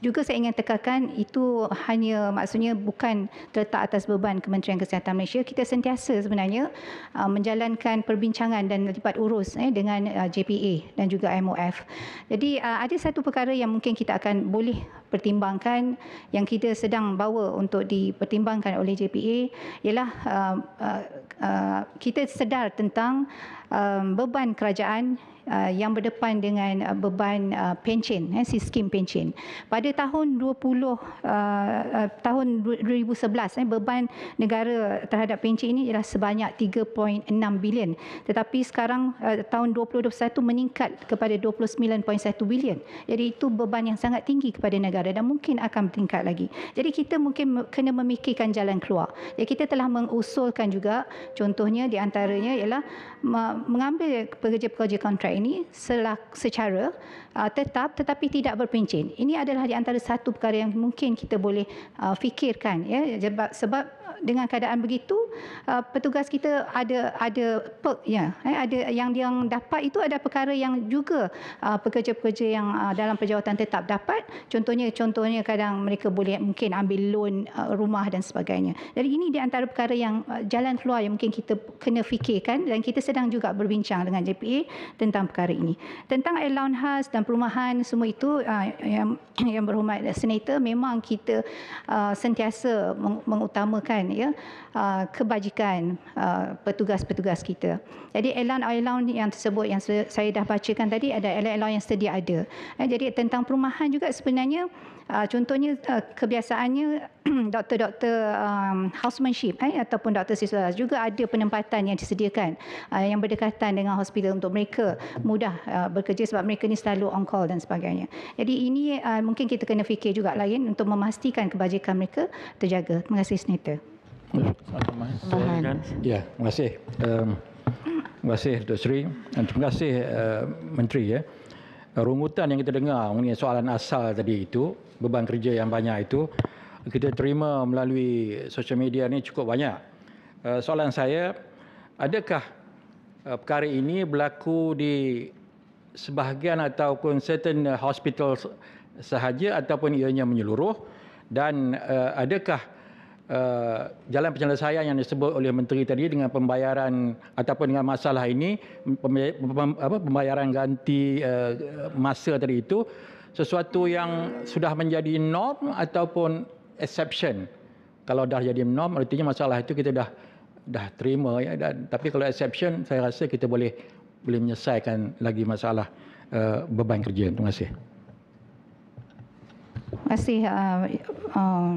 juga saya ingin tekankan itu hanya maksudnya bukan terletak atas beban Kementerian Kesihatan Malaysia. Kita sentiasa sebenarnya uh, menjalankan perbincangan dan lipat urus eh, dengan uh, JPA dan juga MOF. Jadi uh, ada satu perkara yang mungkin kita akan boleh pertimbangkan yang kita sedang bawa untuk dipertimbangkan oleh JPA ialah uh, uh, uh, kita sedar tentang um, beban kerajaan Uh, yang berdepan dengan uh, beban uh, pencen eh sistem pencen pada tahun 20 uh, uh, tahun 2011 eh beban negara terhadap pencen ini ialah sebanyak 3.6 bilion tetapi sekarang uh, tahun 2021 meningkat kepada 29.1 bilion jadi itu beban yang sangat tinggi kepada negara dan mungkin akan meningkat lagi jadi kita mungkin kena memikirkan jalan keluar jadi ya, kita telah mengusulkan juga contohnya di antaranya ialah mengambil pekerja-pekerja kontrak ini selak, secara uh, tetap tetapi tidak berpencin. Ini adalah di antara satu perkara yang mungkin kita boleh uh, fikirkan ya sebab dengan keadaan begitu uh, petugas kita ada ada perk ya eh, ada yang yang dapat itu ada perkara yang juga uh, pekerja-pekerja yang uh, dalam perjawatan tetap dapat contohnya contohnya kadang mereka boleh mungkin ambil loan uh, rumah dan sebagainya jadi ini di antara perkara yang uh, jalan keluar yang mungkin kita kena fikirkan dan kita sedang juga berbincang dengan JPA tentang perkara ini tentang allowance house dan perumahan semua itu uh, yang yang berhormat senator memang kita uh, sentiasa mengutamakan kebajikan ya ah, kebajikan ah, petugas-petugas kita. Jadi Elan Elan yang tersebut yang saya dah bacakan tadi ada Elan-Elan yang sedia ada. Eh, jadi tentang perumahan juga sebenarnya ah, contohnya kebiasaannya doktor-doktor um, housemanship eh, ataupun doktor siswa juga ada penempatan yang disediakan yang berdekatan dengan hospital untuk mereka mudah bekerja sebab mereka ni selalu on call dan sebagainya. Jadi ini mungkin kita kena fikir juga lain untuk memastikan kebajikan mereka terjaga. Terima kasih Senator. Ya, terima kasih. Um, terima kasih Dr. Sri dan terima kasih uh, Menteri ya. Rungutan yang kita dengar mengenai soalan asal tadi itu, beban kerja yang banyak itu, kita terima melalui social media ini cukup banyak. Uh, soalan saya, adakah uh, perkara ini berlaku di sebahagian ataupun certain hospital sahaja ataupun ianya menyeluruh dan uh, adakah Eh, jalan penyelesaian yang disebut oleh menteri tadi dengan pembayaran ataupun dengan masalah ini pembayaran ganti uh, masa tadi itu sesuatu yang sudah menjadi norm ataupun exception kalau dah jadi norm artinya masalah itu kita dah dah terima ya dan, tapi kalau exception saya rasa kita boleh boleh menyelesaikan lagi masalah eh, beban kerja terima kasih terima kasih uh, uh.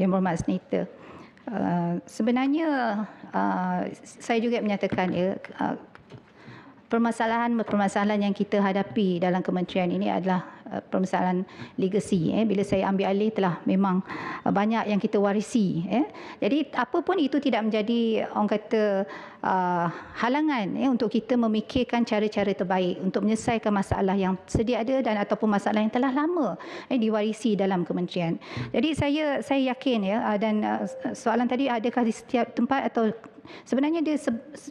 Yang berhormat Senator. Uh, sebenarnya uh, saya juga menyatakan ya, uh, permasalahan-permasalahan yang kita hadapi dalam kementerian ini adalah Eh, permasalahan legacy eh bila saya ambil alih telah memang eh, banyak yang kita warisi eh jadi apa pun itu tidak menjadi orang kata uh, halangan eh untuk kita memikirkan cara-cara terbaik untuk menyelesaikan masalah yang sedia ada dan ataupun masalah yang telah lama eh diwarisi dalam kementerian jadi saya saya yakin ya uh, dan uh, soalan tadi adakah di setiap tempat atau Sebenarnya dia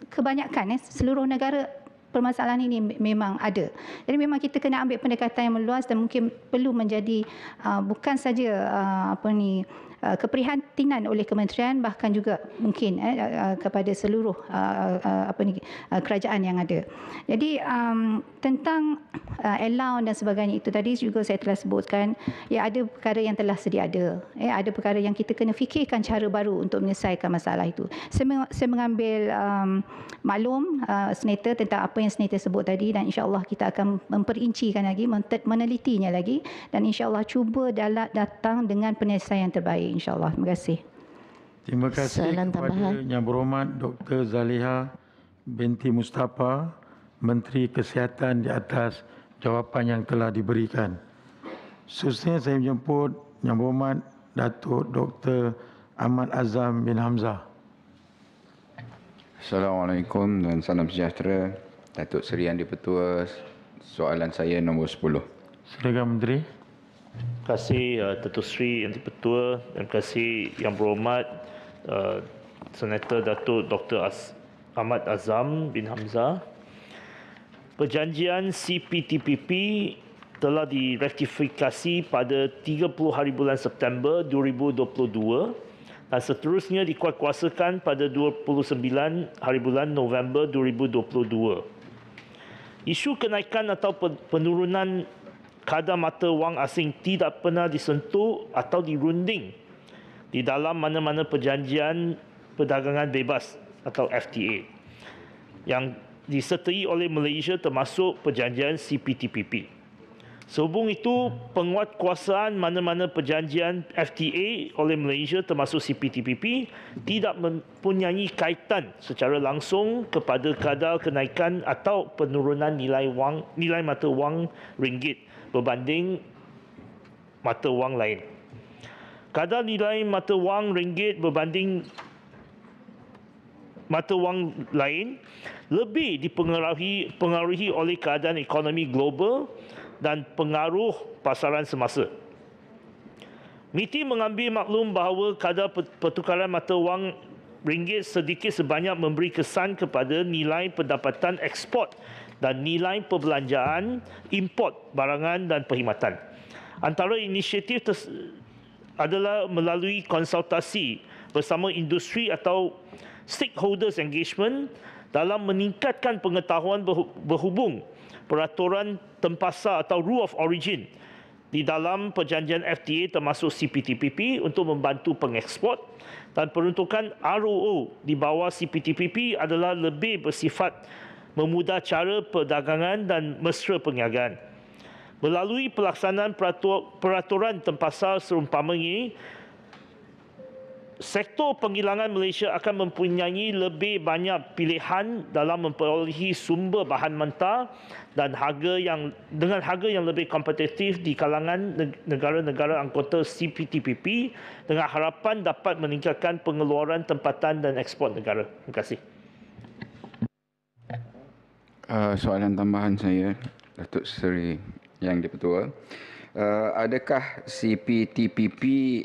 kebanyakan seluruh negara permasalahan ini memang ada. Jadi memang kita kena ambil pendekatan yang meluas dan mungkin perlu menjadi uh, bukan saja uh, apa ni Uh, keprihatinan oleh kementerian bahkan juga mungkin eh, uh, uh, kepada seluruh apa ni kerajaan yang ada. Jadi um, tentang uh, allowance dan sebagainya itu tadi juga saya telah sebutkan ya ada perkara yang telah sedia ada. Ya ada perkara yang kita kena fikirkan cara baru untuk menyelesaikan masalah itu. Saya, mengambil um, maklum uh, senator tentang apa yang senator sebut tadi dan insya-Allah kita akan memperincikan lagi menelitinya lagi dan insya-Allah cuba datang dengan penyelesaian terbaik kasih insyaAllah. Terima kasih. Terima kasih Soalan kepada tambahan. Yang Berhormat Dr. Zaliha binti Mustafa, Menteri Kesihatan di atas jawapan yang telah diberikan. Seterusnya saya menjemput Yang Berhormat Datuk Dr. Ahmad Azam bin Hamzah. Assalamualaikum dan salam sejahtera. Datuk Seri Yang Petua, soalan saya nombor 10. Silakan Menteri. Menteri. Terima kasih uh, Datuk Sri Yang Dipertua, dan kasih Yang Berhormat uh, Senator Datuk Dr. As Ahmad Azam bin Hamzah. Perjanjian CPTPP telah direktifikasi pada 30 hari bulan September 2022 dan seterusnya dikuatkuasakan pada 29 hari bulan November 2022. Isu kenaikan atau penurunan kadar mata wang asing tidak pernah disentuh atau dirunding di dalam mana-mana perjanjian perdagangan bebas atau FTA yang disertai oleh Malaysia termasuk perjanjian CPTPP. Sehubung itu, penguatkuasaan mana-mana perjanjian FTA oleh Malaysia termasuk CPTPP tidak mempunyai kaitan secara langsung kepada kadar kenaikan atau penurunan nilai wang nilai mata wang ringgit berbanding mata wang lain. Kadar nilai mata wang ringgit berbanding mata wang lain lebih dipengaruhi pengaruhi oleh keadaan ekonomi global dan pengaruh pasaran semasa. MITI mengambil maklum bahawa kadar pertukaran mata wang ringgit sedikit sebanyak memberi kesan kepada nilai pendapatan ekspor dan nilai perbelanjaan import barangan dan perkhidmatan. Antara inisiatif adalah melalui konsultasi bersama industri atau stakeholders engagement dalam meningkatkan pengetahuan berhubung peraturan tempasa atau rule of origin di dalam perjanjian FTA termasuk CPTPP untuk membantu pengeksport dan peruntukan ROO di bawah CPTPP adalah lebih bersifat memudah cara perdagangan dan mesra perniagaan. Melalui pelaksanaan peraturan tempasar serumpama ini, sektor penghilangan Malaysia akan mempunyai lebih banyak pilihan dalam memperolehi sumber bahan mentah dan harga yang dengan harga yang lebih kompetitif di kalangan negara-negara anggota CPTPP dengan harapan dapat meningkatkan pengeluaran tempatan dan ekspor negara. Terima kasih uh, soalan tambahan saya Datuk Seri Yang di-Pertua. Uh, eh, adakah CPTPP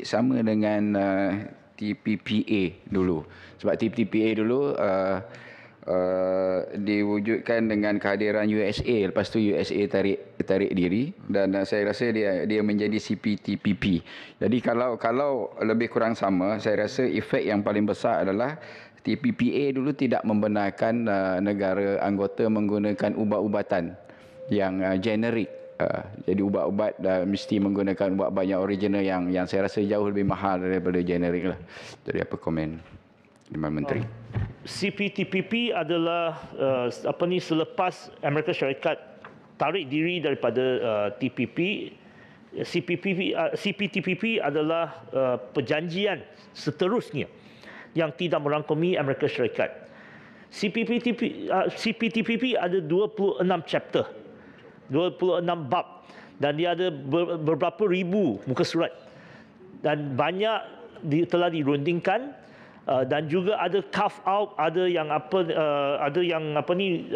sama dengan uh, eh, TPPA dulu? Sebab TPPA dulu uh, Uh, diwujudkan dengan kehadiran USA lepas tu USA tarik tarik diri dan uh, saya rasa dia dia menjadi CPTPP. Jadi kalau kalau lebih kurang sama saya rasa efek yang paling besar adalah TPPA dulu tidak membenarkan uh, negara anggota menggunakan ubat-ubatan yang uh, generik. Uh, jadi ubat-ubat uh, mesti menggunakan ubat banyak original yang yang saya rasa jauh lebih mahal daripada generik lah. Jadi apa komen Iman Menteri? Uh, CPTPP adalah uh, apa ni selepas Amerika Syarikat tarik diri daripada uh, TPP CPTPP, uh, adalah uh, perjanjian seterusnya yang tidak merangkumi Amerika Syarikat. CPTPP, CPTPP uh, ada 26 chapter, 26 bab dan dia ada beberapa ribu muka surat dan banyak telah dirundingkan uh, dan juga ada carve out ada yang apa uh, ada yang apa ni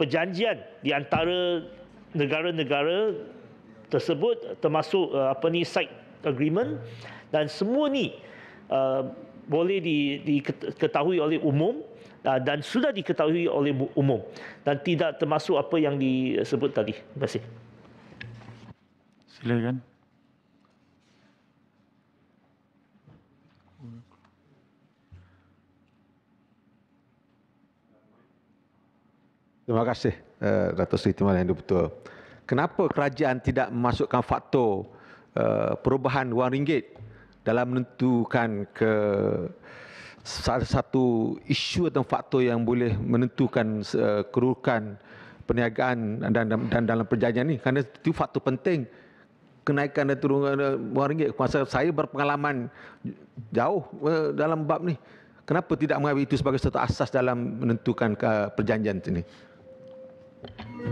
perjanjian di antara negara-negara tersebut termasuk apa ni side agreement dan semua ni boleh diketahui oleh umum ah, dan sudah diketahui oleh umum dan tidak termasuk apa yang disebut tadi. Terima kasih. Silakan. Terima kasih uh, Datuk Seri Timbalan yang betul. Kenapa kerajaan tidak memasukkan faktor eh, perubahan wang ringgit dalam menentukan ke satu isu atau faktor yang boleh menentukan kerukan perniagaan dan, dan, dan dalam perjanjian ini kerana itu faktor penting kenaikan dan turunan wang ringgit kuasa saya berpengalaman jauh eh, dalam bab ni kenapa tidak mengambil itu sebagai satu asas dalam menentukan eh, perjanjian ini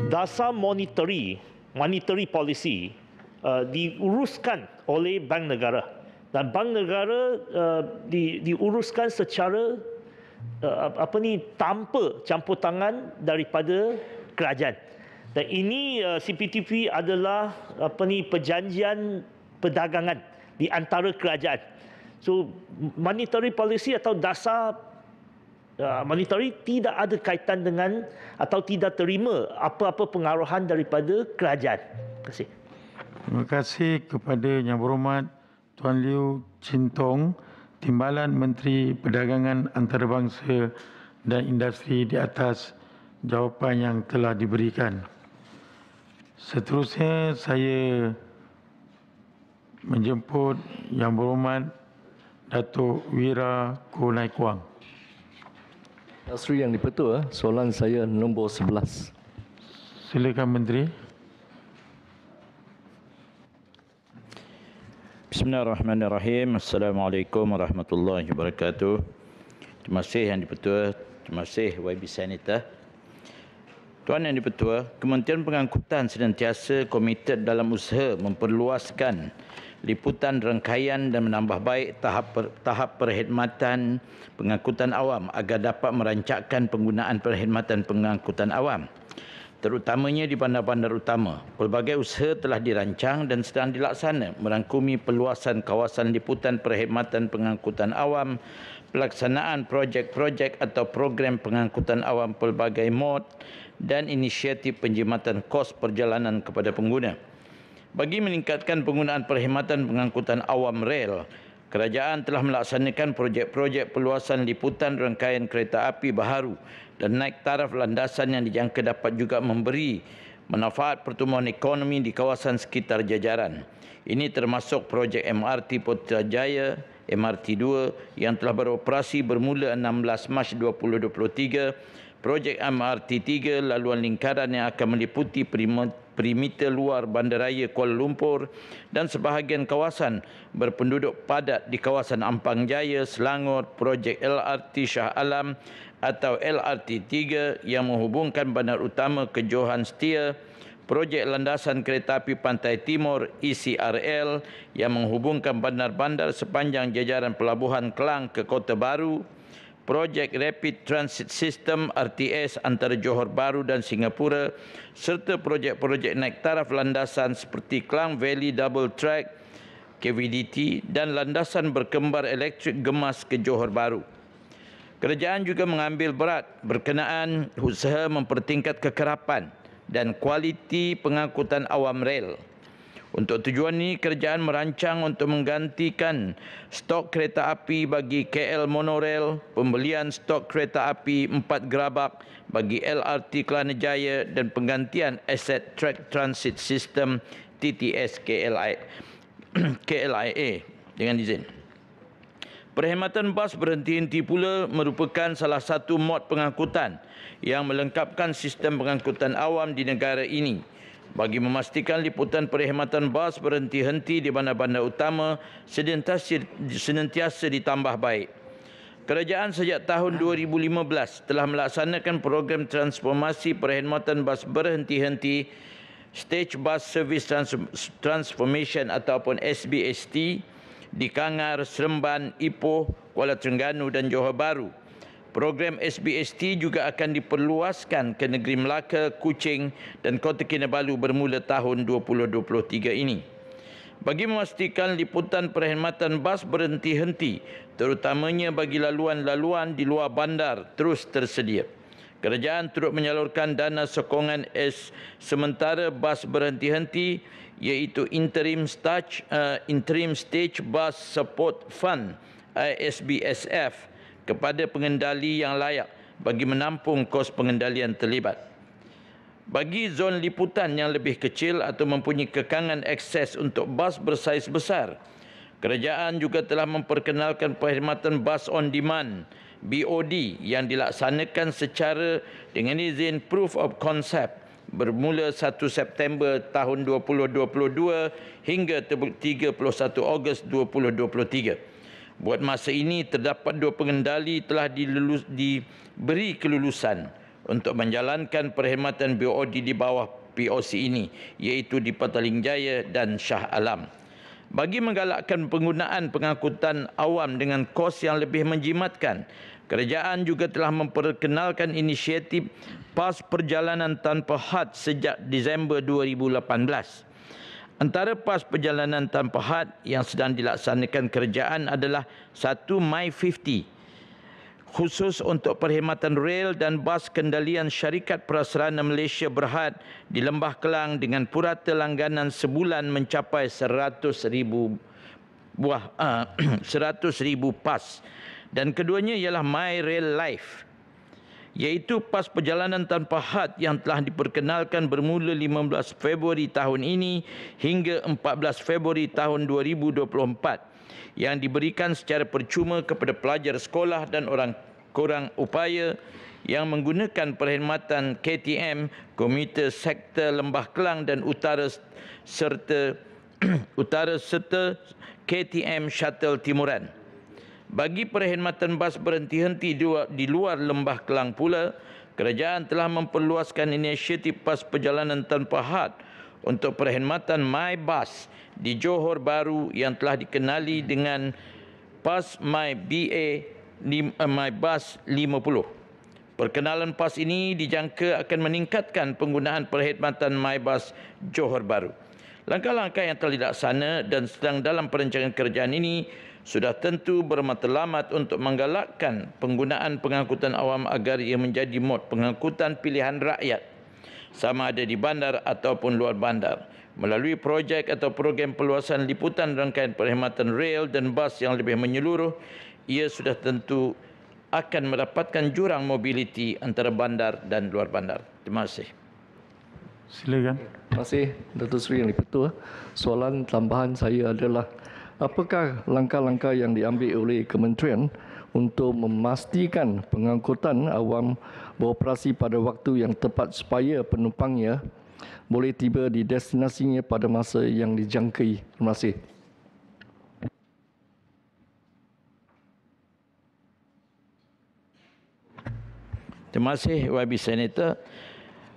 dasar monetary monetary policy uh, diuruskan oleh bank negara dan bank negara uh, di diuruskan secara uh, apa ni tanpa campur tangan daripada kerajaan. Dan ini uh, CPTP adalah apa ni perjanjian perdagangan di antara kerajaan. So monetary policy atau dasar uh, monetary tidak ada kaitan dengan atau tidak terima apa-apa pengaruhan daripada kerajaan. Terima kasih. Terima kasih kepada Yang Berhormat Tuan Liu Chintong, Timbalan Menteri Perdagangan Antarabangsa dan Industri di atas jawapan yang telah diberikan. Seterusnya saya menjemput Yang Berhormat Datuk Wira Kunai Kuang. Sri yang dipertua, soalan saya nombor 11. Silakan Menteri. Bismillahirrahmanirrahim. Assalamualaikum warahmatullahi wabarakatuh. Terima kasih yang dipertua. Terima kasih YB Sanita. Tuan yang dipertua, Kementerian Pengangkutan senantiasa komited dalam usaha memperluaskan liputan rangkaian dan menambah baik tahap, per, tahap perkhidmatan pengangkutan awam agar dapat merancakkan penggunaan perkhidmatan pengangkutan awam terutamanya di bandar-bandar utama. Pelbagai usaha telah dirancang dan sedang dilaksana merangkumi peluasan kawasan liputan perkhidmatan pengangkutan awam, pelaksanaan projek-projek atau program pengangkutan awam pelbagai mod dan inisiatif penjimatan kos perjalanan kepada pengguna. Bagi meningkatkan penggunaan perkhidmatan pengangkutan awam rel, kerajaan telah melaksanakan projek-projek peluasan liputan rangkaian kereta api baharu dan naik taraf landasan yang dijangka dapat juga memberi manfaat pertumbuhan ekonomi di kawasan sekitar jajaran. Ini termasuk projek MRT Putrajaya MRT2 yang telah beroperasi bermula 16 Mac 2023, projek MRT3 laluan lingkaran yang akan meliputi perimeter perimeter luar bandaraya Kuala Lumpur dan sebahagian kawasan berpenduduk padat di kawasan Ampang Jaya, Selangor, projek LRT Shah Alam atau LRT 3 yang menghubungkan bandar utama ke Johan Setia, projek landasan kereta api pantai timur ECRL yang menghubungkan bandar-bandar sepanjang jajaran pelabuhan Kelang ke Kota Baru, projek Rapid Transit System RTS antara Johor Bahru dan Singapura serta projek-projek naik taraf landasan seperti Klang Valley Double Track KVDT dan landasan berkembar elektrik gemas ke Johor Bahru. Kerajaan juga mengambil berat berkenaan usaha mempertingkat kekerapan dan kualiti pengangkutan awam rel. Untuk tujuan ini, kerjaan merancang untuk menggantikan stok kereta api bagi KL Monorail, pembelian stok kereta api 4 gerabak bagi LRT Kelana Jaya dan penggantian aset track transit system TTS KLIA dengan izin. Perkhidmatan bas berhenti henti pula merupakan salah satu mod pengangkutan yang melengkapkan sistem pengangkutan awam di negara ini bagi memastikan liputan perkhidmatan bas berhenti-henti di bandar-bandar utama sentiasa, sentiasa ditambah baik. Kerajaan sejak tahun 2015 telah melaksanakan program transformasi perkhidmatan bas berhenti-henti Stage Bus Service Trans- Transformation ataupun SBST di Kangar, Seremban, Ipoh, Kuala Terengganu dan Johor Bahru. Program SBST juga akan diperluaskan ke negeri Melaka, Kuching dan Kota Kinabalu bermula tahun 2023 ini. Bagi memastikan liputan perkhidmatan bas berhenti henti, terutamanya bagi laluan-laluan di luar bandar terus tersedia. Kerajaan turut menyalurkan dana sokongan S sementara bas berhenti henti iaitu interim stage uh, interim stage bus support fund ISBSF uh, kepada pengendali yang layak bagi menampung kos pengendalian terlibat. Bagi zon liputan yang lebih kecil atau mempunyai kekangan akses untuk bas bersaiz besar, kerajaan juga telah memperkenalkan perkhidmatan bas on demand BOD yang dilaksanakan secara dengan izin proof of concept bermula 1 September tahun 2022 hingga 31 Ogos 2023. Buat masa ini terdapat dua pengendali telah dilulus, diberi kelulusan untuk menjalankan perkhidmatan BOD di bawah POC ini iaitu di Petaling Jaya dan Shah Alam. Bagi menggalakkan penggunaan pengangkutan awam dengan kos yang lebih menjimatkan, kerajaan juga telah memperkenalkan inisiatif pas perjalanan tanpa had sejak Disember 2018. Antara pas perjalanan tanpa had yang sedang dilaksanakan kerajaan adalah 1 Mei 50 khusus untuk perkhidmatan rel dan bas kendalian Syarikat Prasarana Malaysia Berhad di Lembah Kelang dengan purata langganan sebulan mencapai 100,000 buah uh, ah, 100,000 pas dan keduanya ialah My Rail Life iaitu pas perjalanan tanpa had yang telah diperkenalkan bermula 15 Februari tahun ini hingga 14 Februari tahun 2024 yang diberikan secara percuma kepada pelajar sekolah dan orang kurang upaya yang menggunakan perkhidmatan KTM Komite sektor Lembah Kelang dan Utara serta Utara serta KTM Shuttle Timuran. Bagi perkhidmatan bas berhenti-henti di luar lembah Kelang pula, kerajaan telah memperluaskan inisiatif pas perjalanan tanpa had untuk perkhidmatan My Bus di Johor Baru yang telah dikenali dengan Pas My BA eh, My Bus 50. Perkenalan pas ini dijangka akan meningkatkan penggunaan perkhidmatan MyBus Johor Baru. Langkah-langkah yang telah dilaksana dan sedang dalam perancangan kerjaan ini sudah tentu bermatlamat untuk menggalakkan penggunaan pengangkutan awam agar ia menjadi mod pengangkutan pilihan rakyat sama ada di bandar ataupun luar bandar melalui projek atau program peluasan liputan rangkaian perkhidmatan rail dan bas yang lebih menyeluruh ia sudah tentu akan mendapatkan jurang mobiliti antara bandar dan luar bandar. Terima kasih. Silakan. Terima kasih Dato' Sri yang dipertua. Soalan tambahan saya adalah apakah langkah-langkah yang diambil oleh kementerian untuk memastikan pengangkutan awam beroperasi pada waktu yang tepat supaya penumpangnya boleh tiba di destinasinya pada masa yang dijangkai. Terima kasih. Terima kasih YB Senator.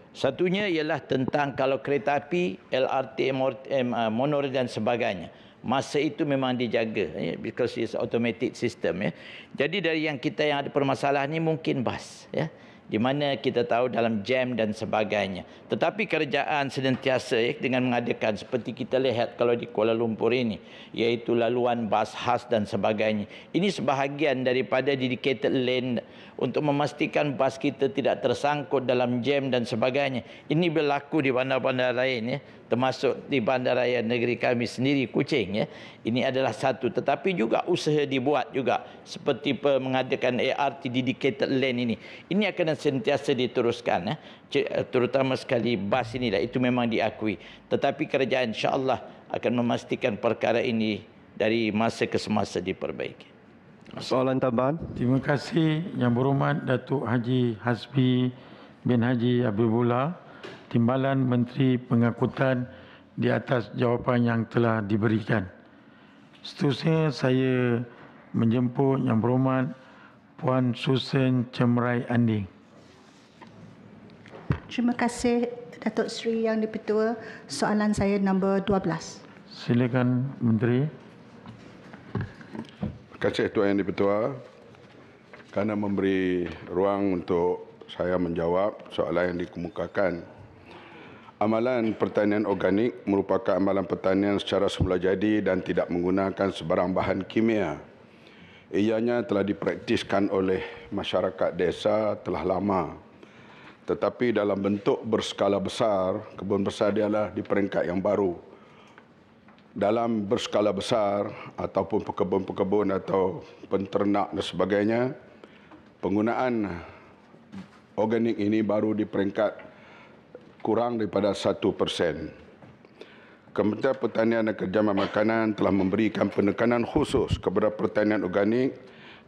Satunya ialah tentang kalau kereta api, LRT, MRT, uh, monorail dan sebagainya masa itu memang dijaga ya, because it's automatic system ya. Jadi dari yang kita yang ada permasalahan ni mungkin bas ya. Di mana kita tahu dalam jam dan sebagainya. Tetapi kerajaan sentiasa ya, dengan mengadakan seperti kita lihat kalau di Kuala Lumpur ini. Iaitu laluan bas khas dan sebagainya. Ini sebahagian daripada dedicated lane untuk memastikan bas kita tidak tersangkut dalam jam dan sebagainya. Ini berlaku di bandar-bandar lain ya, termasuk di bandaraya negeri kami sendiri Kuching ya. Ini adalah satu tetapi juga usaha dibuat juga seperti mengadakan ART dedicated lane ini. Ini akan sentiasa diteruskan ya. Eh, terutama sekali bas ini lah. itu memang diakui. Tetapi kerajaan insya-Allah akan memastikan perkara ini dari masa ke semasa diperbaiki. Soalan tambahan. Terima kasih Yang Berhormat Datuk Haji Hasbi bin Haji Abdullah, Timbalan Menteri Pengangkutan di atas jawapan yang telah diberikan. Seterusnya saya menjemput Yang Berhormat Puan Susan Cemrai Anding. Terima kasih Datuk Seri Yang di Soalan saya nombor 12. Silakan Menteri kasih Tuan Yang Dipertua kerana memberi ruang untuk saya menjawab soalan yang dikemukakan. Amalan pertanian organik merupakan amalan pertanian secara semula jadi dan tidak menggunakan sebarang bahan kimia. Ianya telah dipraktiskan oleh masyarakat desa telah lama. Tetapi dalam bentuk berskala besar, kebun besar adalah di peringkat yang baru dalam berskala besar ataupun pekebun-pekebun atau penternak dan sebagainya penggunaan organik ini baru di peringkat kurang daripada 1%. Kementerian Pertanian dan Kerjaman Makanan telah memberikan penekanan khusus kepada pertanian organik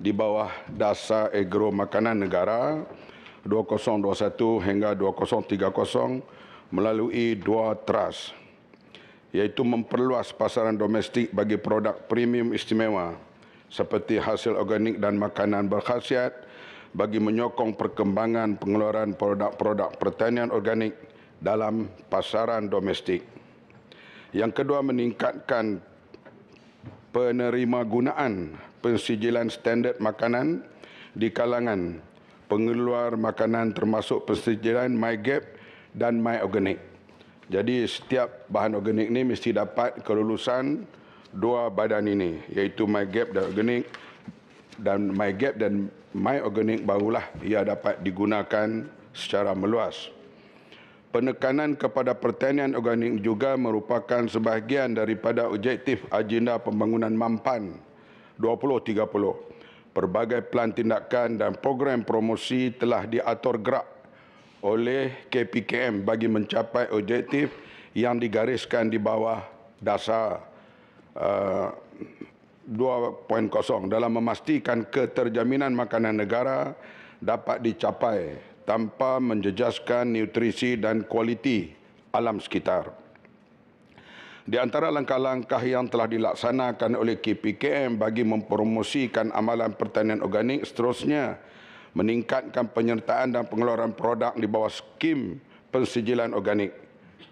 di bawah Dasar Agro Makanan Negara 2021 hingga 2030 melalui dua trust iaitu memperluas pasaran domestik bagi produk premium istimewa seperti hasil organik dan makanan berkhasiat bagi menyokong perkembangan pengeluaran produk-produk pertanian organik dalam pasaran domestik. Yang kedua meningkatkan penerima gunaan pensijilan standard makanan di kalangan pengeluar makanan termasuk pensijilan MyGap dan MyOrganic. Jadi setiap bahan organik ni mesti dapat kelulusan dua badan ini iaitu MyGap dan organik dan MyGap dan MyOrganik. barulah ia dapat digunakan secara meluas. Penekanan kepada pertanian organik juga merupakan sebahagian daripada objektif agenda pembangunan mampan 2030. Berbagai pelan tindakan dan program promosi telah diatur gerak oleh KPKM bagi mencapai objektif yang digariskan di bawah dasar uh, eh, 2.0 dalam memastikan keterjaminan makanan negara dapat dicapai tanpa menjejaskan nutrisi dan kualiti alam sekitar. Di antara langkah-langkah yang telah dilaksanakan oleh KPKM bagi mempromosikan amalan pertanian organik seterusnya, meningkatkan penyertaan dan pengeluaran produk di bawah skim pensijilan organik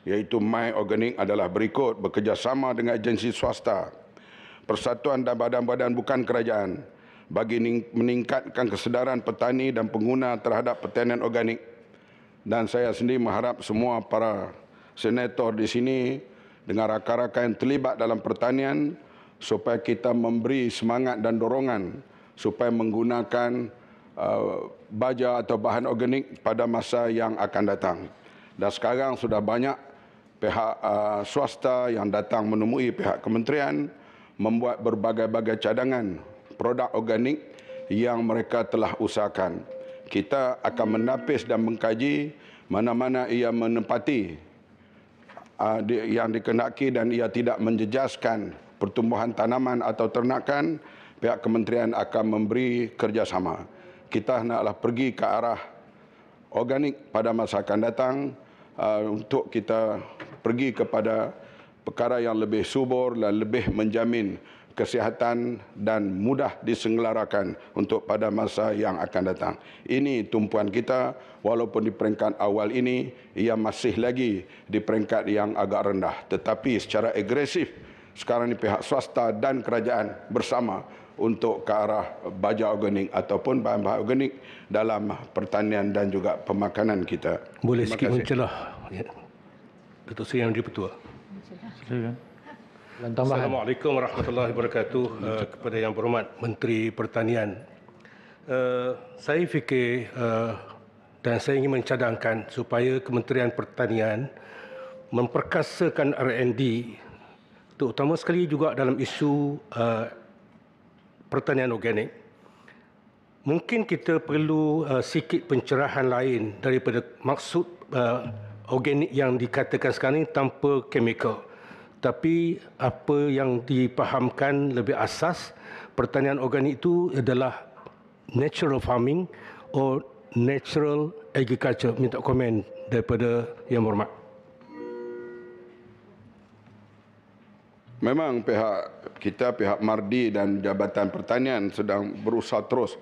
iaitu My Organic adalah berikut bekerjasama dengan agensi swasta persatuan dan badan-badan bukan kerajaan bagi meningkatkan kesedaran petani dan pengguna terhadap pertanian organik dan saya sendiri mengharap semua para senator di sini dengan rakan-rakan yang terlibat dalam pertanian supaya kita memberi semangat dan dorongan supaya menggunakan Uh, baja atau bahan organik pada masa yang akan datang. Dan sekarang sudah banyak pihak uh, swasta yang datang menemui pihak kementerian membuat berbagai-bagai cadangan produk organik yang mereka telah usahakan. Kita akan menapis dan mengkaji mana-mana ia menempati uh, yang dikenaki dan ia tidak menjejaskan pertumbuhan tanaman atau ternakan, pihak kementerian akan memberi kerjasama kita hendaklah pergi ke arah organik pada masa akan datang uh, untuk kita pergi kepada perkara yang lebih subur dan lebih menjamin kesihatan dan mudah disenggelarakan untuk pada masa yang akan datang. Ini tumpuan kita walaupun di peringkat awal ini ia masih lagi di peringkat yang agak rendah tetapi secara agresif sekarang ini pihak swasta dan kerajaan bersama untuk ke arah baja organik ataupun bahan-bahan organik dalam pertanian dan juga pemakanan kita. Boleh sikit mencelah. Ya. Ketua Seri Yang Dipertua. Assalamualaikum warahmatullahi wabarakatuh ya, eh, kepada yang berhormat Menteri Pertanian. Eh, saya fikir eh, dan saya ingin mencadangkan supaya Kementerian Pertanian memperkasakan R&D terutama sekali juga dalam isu pertanian organik. Mungkin kita perlu uh, sikit pencerahan lain daripada maksud uh, organik yang dikatakan sekarang ini tanpa kimia. Tapi apa yang dipahamkan lebih asas pertanian organik itu adalah natural farming or natural agriculture. Minta komen daripada Yang Hormat. Memang pihak kita pihak Mardi dan Jabatan Pertanian sedang berusaha terus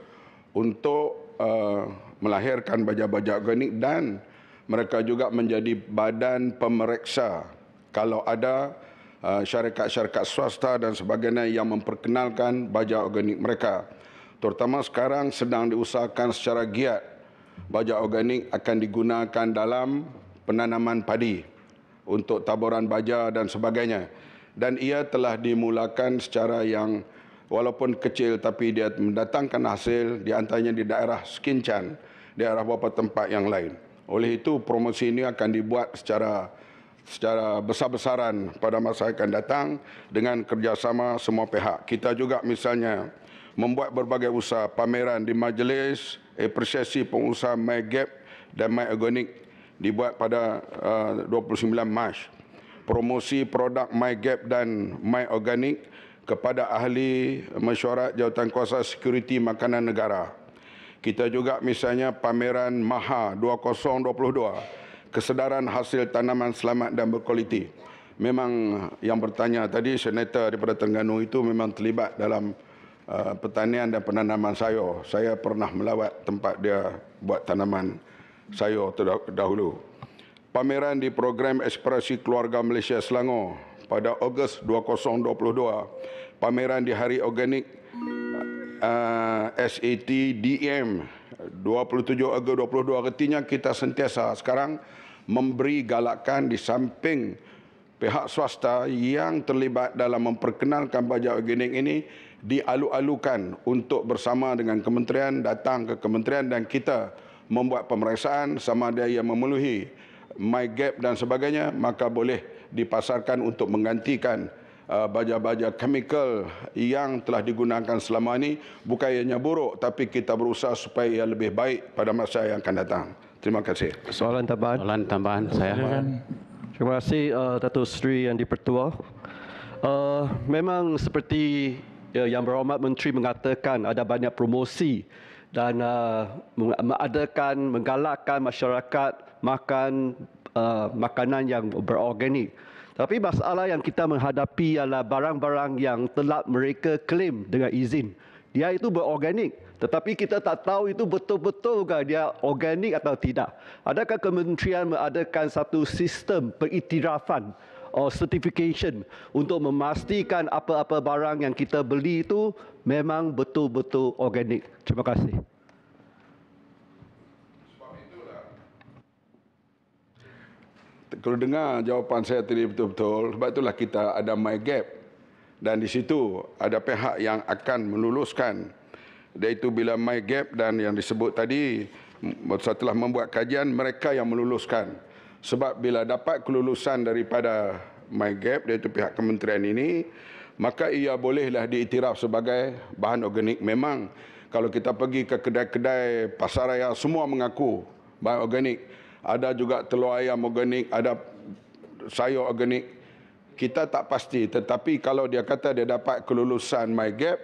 untuk uh, melahirkan baja-baja organik dan mereka juga menjadi badan pemeriksa kalau ada uh, syarikat-syarikat swasta dan sebagainya yang memperkenalkan baja organik mereka. Terutama sekarang sedang diusahakan secara giat baja organik akan digunakan dalam penanaman padi untuk taburan baja dan sebagainya dan ia telah dimulakan secara yang walaupun kecil tapi dia mendatangkan hasil di antaranya di daerah Skinchan, daerah beberapa tempat yang lain. Oleh itu promosi ini akan dibuat secara secara besar-besaran pada masa akan datang dengan kerjasama semua pihak. Kita juga misalnya membuat berbagai usaha pameran di majlis apresiasi pengusaha MyGap dan MyOrganic dibuat pada uh, 29 Mac promosi produk MyGap dan MyOrganic kepada ahli mesyuarat jawatankuasa sekuriti makanan negara. Kita juga misalnya pameran MAHA 2022, kesedaran hasil tanaman selamat dan berkualiti. Memang yang bertanya tadi, Senator daripada Terengganu itu memang terlibat dalam uh, pertanian dan penanaman sayur. Saya pernah melawat tempat dia buat tanaman sayur terdahulu pameran di program ekspresi keluarga Malaysia Selangor pada Ogos 2022 pameran di Hari Organik uh, SAT DM 27 Ogos 2022 artinya kita sentiasa sekarang memberi galakan di samping pihak swasta yang terlibat dalam memperkenalkan baja organik ini dialu-alukan untuk bersama dengan kementerian datang ke kementerian dan kita membuat pemeriksaan sama ada ia memenuhi my gap dan sebagainya maka boleh dipasarkan untuk menggantikan uh, baja-baja chemical yang telah digunakan selama ini bukan hanya buruk tapi kita berusaha supaya ia lebih baik pada masa yang akan datang. Terima kasih. Soalan tambahan. Soalan tambahan saya. Terima kasih uh, Datuk Sri yang dipertua. Uh, memang seperti uh, yang berhormat menteri mengatakan ada banyak promosi dan uh, mengadakan menggalakkan masyarakat makan uh, makanan yang berorganik. Tapi masalah yang kita menghadapi ialah barang-barang yang telah mereka klaim dengan izin. Dia itu berorganik. Tetapi kita tak tahu itu betul-betul ke dia organik atau tidak. Adakah kementerian mengadakan satu sistem periktirafan atau certification untuk memastikan apa-apa barang yang kita beli itu memang betul-betul organik. Terima kasih. Kalau dengar jawapan saya tadi betul-betul, sebab itulah kita ada my gap. Dan di situ ada pihak yang akan menuluskan. Dia itu bila my gap dan yang disebut tadi, setelah membuat kajian, mereka yang meluluskan. Sebab bila dapat kelulusan daripada my gap, dia itu pihak kementerian ini, maka ia bolehlah diiktiraf sebagai bahan organik. Memang kalau kita pergi ke kedai-kedai pasaraya, semua mengaku bahan organik ada juga telur ayam organik, ada sayur organik. Kita tak pasti tetapi kalau dia kata dia dapat kelulusan MyGap,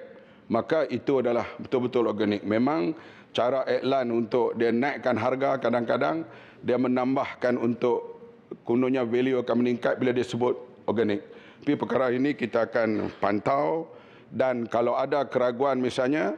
maka itu adalah betul-betul organik. Memang cara iklan untuk dia naikkan harga kadang-kadang dia menambahkan untuk kononnya value akan meningkat bila dia sebut organik. Tapi perkara ini kita akan pantau dan kalau ada keraguan misalnya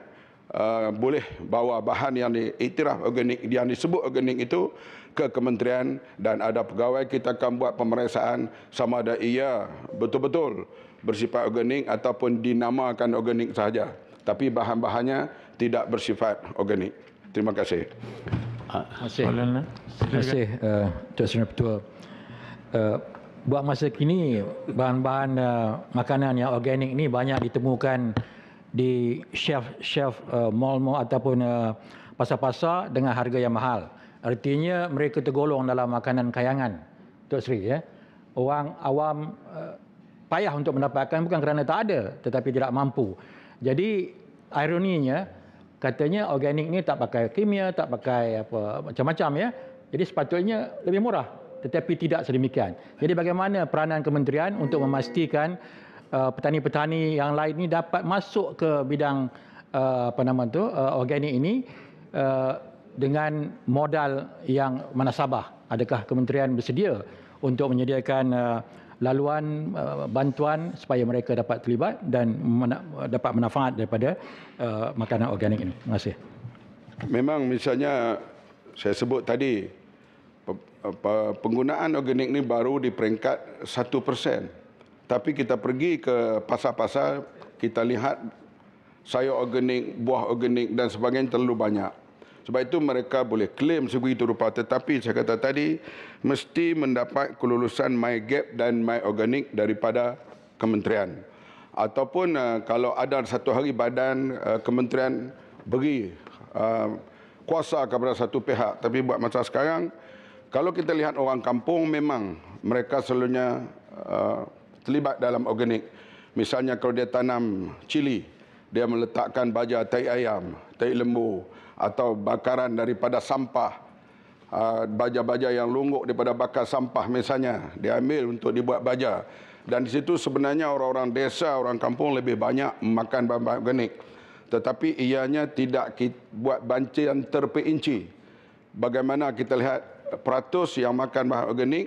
uh, boleh bawa bahan yang diiktiraf organik yang disebut organik itu ke kementerian dan ada pegawai kita akan buat pemeriksaan sama ada ia betul-betul bersifat organik ataupun dinamakan organik sahaja tapi bahan-bahannya tidak bersifat organik. Terima kasih. Masih. Terima kasih Tuan Seri lah. eh, Petua. Eh, buat masa kini bahan-bahan uh, makanan yang organik ini banyak ditemukan di chef-chef uh, mall-mall ataupun uh, pasar-pasar dengan harga yang mahal. Artinya mereka tergolong dalam makanan kayangan. Tok Sri ya. Orang awam uh, payah untuk mendapatkan bukan kerana tak ada tetapi tidak mampu. Jadi ironinya katanya organik ni tak pakai kimia, tak pakai apa macam-macam ya. Jadi sepatutnya lebih murah tetapi tidak sedemikian. Jadi bagaimana peranan kementerian untuk memastikan uh, petani-petani yang lain ni dapat masuk ke bidang uh, apa nama tu uh, organik ini uh, dengan modal yang mana sabah Adakah kementerian bersedia untuk menyediakan uh, laluan uh, bantuan supaya mereka dapat terlibat dan dapat manfaat daripada uh, makanan organik ini? Terima kasih. Memang misalnya saya sebut tadi penggunaan organik ini baru di peringkat 1%. Tapi kita pergi ke pasar-pasar, kita lihat sayur organik, buah organik dan sebagainya terlalu banyak. Sebab itu mereka boleh claim sebegitu rupa tetapi saya kata tadi mesti mendapat kelulusan my gap dan my organic daripada kementerian. Ataupun uh, kalau ada satu hari badan uh, kementerian beri uh, kuasa kepada satu pihak tapi buat masa sekarang kalau kita lihat orang kampung memang mereka selalunya terlibat dalam organik. Misalnya kalau dia tanam cili, dia meletakkan baja tai ayam, tai lembu, atau bakaran daripada sampah ah, baja-baja yang lungguk daripada bakar sampah misalnya diambil untuk dibuat baja dan di situ sebenarnya orang-orang desa orang kampung lebih banyak makan bahan-bahan organik tetapi ianya tidak buat bancian terperinci bagaimana kita lihat peratus yang makan bahan organik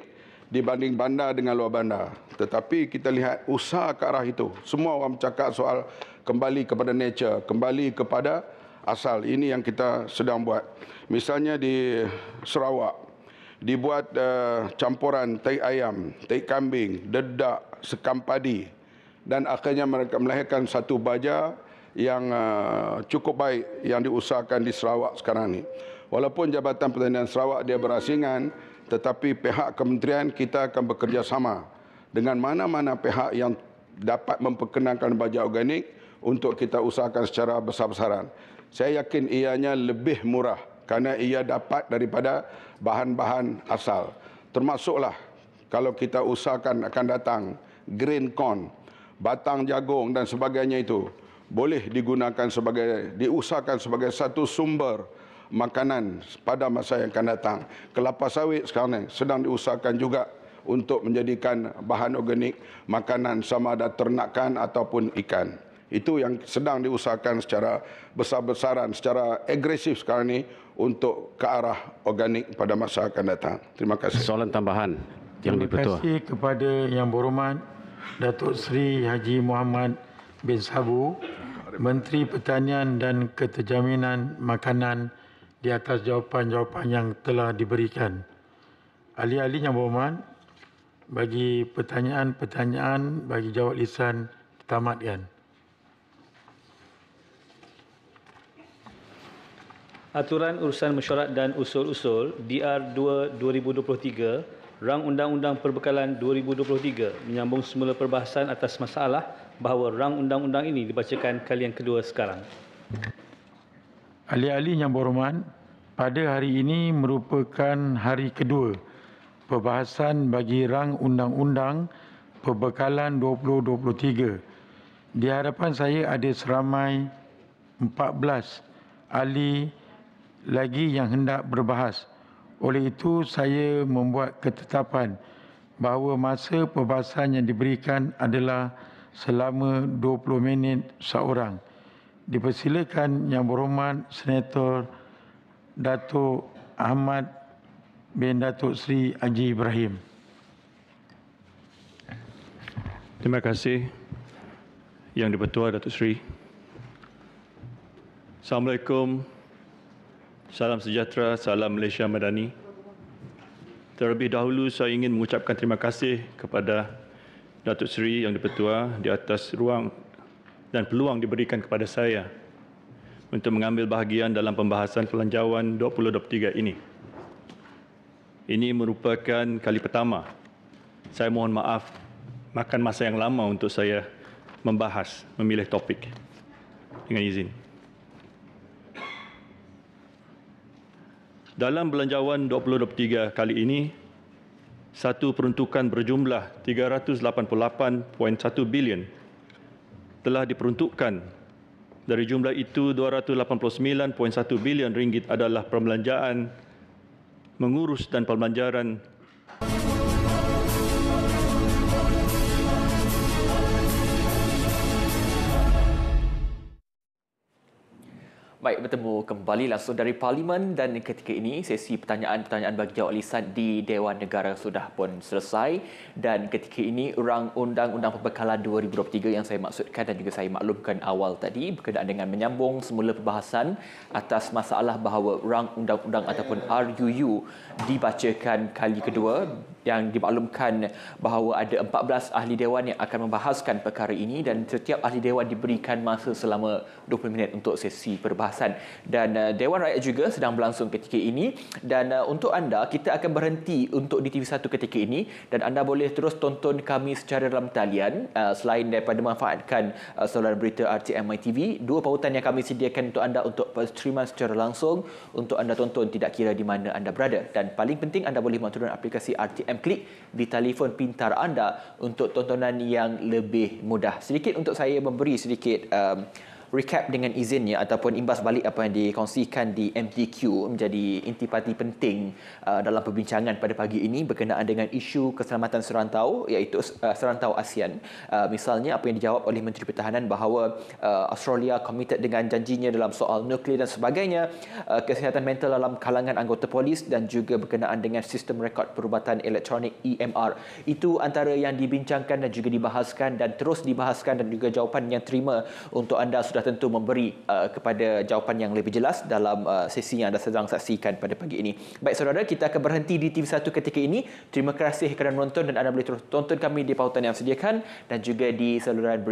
dibanding bandar dengan luar bandar tetapi kita lihat usaha ke arah itu semua orang cakap soal kembali kepada nature kembali kepada asal ini yang kita sedang buat. Misalnya di Sarawak dibuat uh, campuran teh ayam, teh kambing, dedak, sekam padi dan akhirnya mereka melahirkan satu baja yang uh, cukup baik yang diusahakan di Sarawak sekarang ini. Walaupun Jabatan Pertanian Sarawak dia berasingan tetapi pihak kementerian kita akan bekerjasama dengan mana-mana pihak yang dapat memperkenalkan baja organik untuk kita usahakan secara besar-besaran saya yakin ianya lebih murah kerana ia dapat daripada bahan-bahan asal. Termasuklah kalau kita usahakan akan datang green corn, batang jagung dan sebagainya itu boleh digunakan sebagai diusahakan sebagai satu sumber makanan pada masa yang akan datang. Kelapa sawit sekarang ini sedang diusahakan juga untuk menjadikan bahan organik makanan sama ada ternakan ataupun ikan. Itu yang sedang diusahakan secara besar-besaran, secara agresif sekarang ini untuk ke arah organik pada masa akan datang. Terima kasih. Soalan tambahan yang dipertua. Terima kasih kepada Yang Berhormat Datuk Seri Haji Muhammad bin Sabu, Menteri Pertanian dan Keterjaminan Makanan di atas jawapan-jawapan yang telah diberikan. Ahli-ahli Yang Berhormat, bagi pertanyaan-pertanyaan, bagi jawab lisan, tamatkan. Aturan Urusan Mesyuarat dan Usul-usul DR2 2023 Rang Undang-Undang Perbekalan 2023 menyambung semula perbahasan atas masalah bahawa rang undang-undang ini dibacakan kali yang kedua sekarang. Ahli-ahli yang berhormat, pada hari ini merupakan hari kedua perbahasan bagi rang undang-undang perbekalan 2023. Di hadapan saya ada seramai 14 ahli lagi yang hendak berbahas. Oleh itu, saya membuat ketetapan bahawa masa perbahasan yang diberikan adalah selama 20 minit seorang. Dipersilakan Yang Berhormat Senator Datuk Ahmad bin Datuk Seri Haji Ibrahim. Terima kasih Yang di Datuk Sri. Assalamualaikum. Salam sejahtera, salam Malaysia Madani. Terlebih dahulu saya ingin mengucapkan terima kasih kepada Datuk Seri Yang Dipertua di atas ruang dan peluang diberikan kepada saya untuk mengambil bahagian dalam pembahasan pelanjawan 2023 ini. Ini merupakan kali pertama saya mohon maaf makan masa yang lama untuk saya membahas, memilih topik. Dengan izin. Dalam belanjawan 2023 kali ini, satu peruntukan berjumlah 388.1 bilion telah diperuntukkan. Dari jumlah itu, 289.1 bilion ringgit adalah perbelanjaan mengurus dan pembelajaran bertemu kembali langsung dari Parlimen dan ketika ini sesi pertanyaan-pertanyaan bagi jawab lisan di Dewan Negara sudah pun selesai dan ketika ini orang undang-undang pembekalan 2023 yang saya maksudkan dan juga saya maklumkan awal tadi berkenaan dengan menyambung semula perbahasan atas masalah bahawa orang undang-undang ataupun RUU dibacakan kali kedua yang dimaklumkan bahawa ada 14 ahli dewan yang akan membahaskan perkara ini dan setiap ahli dewan diberikan masa selama 20 minit untuk sesi perbahasan dan eh, dewan rakyat juga sedang berlangsung ketika ini dan eh, untuk anda kita akan berhenti untuk di TV1 ketika ini dan anda boleh terus tonton kami secara dalam talian eh, selain daripada memanfaatkan saluran berita RTM MyTV dua pautan yang kami sediakan untuk anda untuk streaming secara langsung untuk anda tonton tidak kira di mana anda berada dan paling penting anda boleh menonton aplikasi RTM dengan klik di telefon pintar anda untuk tontonan yang lebih mudah. Sedikit untuk saya memberi sedikit um, recap dengan izinnya ataupun imbas balik apa yang dikongsikan di MTQ menjadi intipati penting uh, dalam perbincangan pada pagi ini berkenaan dengan isu keselamatan serantau iaitu uh, serantau ASEAN uh, misalnya apa yang dijawab oleh Menteri Pertahanan bahawa Australia committed dengan janjinya dalam soal nuklear dan sebagainya kesihatan mental dalam kalangan anggota polis dan juga berkenaan dengan sistem rekod perubatan elektronik EMR itu antara yang dibincangkan dan juga dibahaskan dan terus dibahaskan dan juga jawapan yang terima untuk anda sudah tentu memberi uh, kepada jawapan yang lebih jelas dalam uh, sesi yang anda sedang saksikan pada pagi ini. Baik saudara, kita akan berhenti di TV1 ketika ini. Terima kasih kerana menonton dan anda boleh terus tonton kami di pautan yang sediakan dan juga di saluran berita.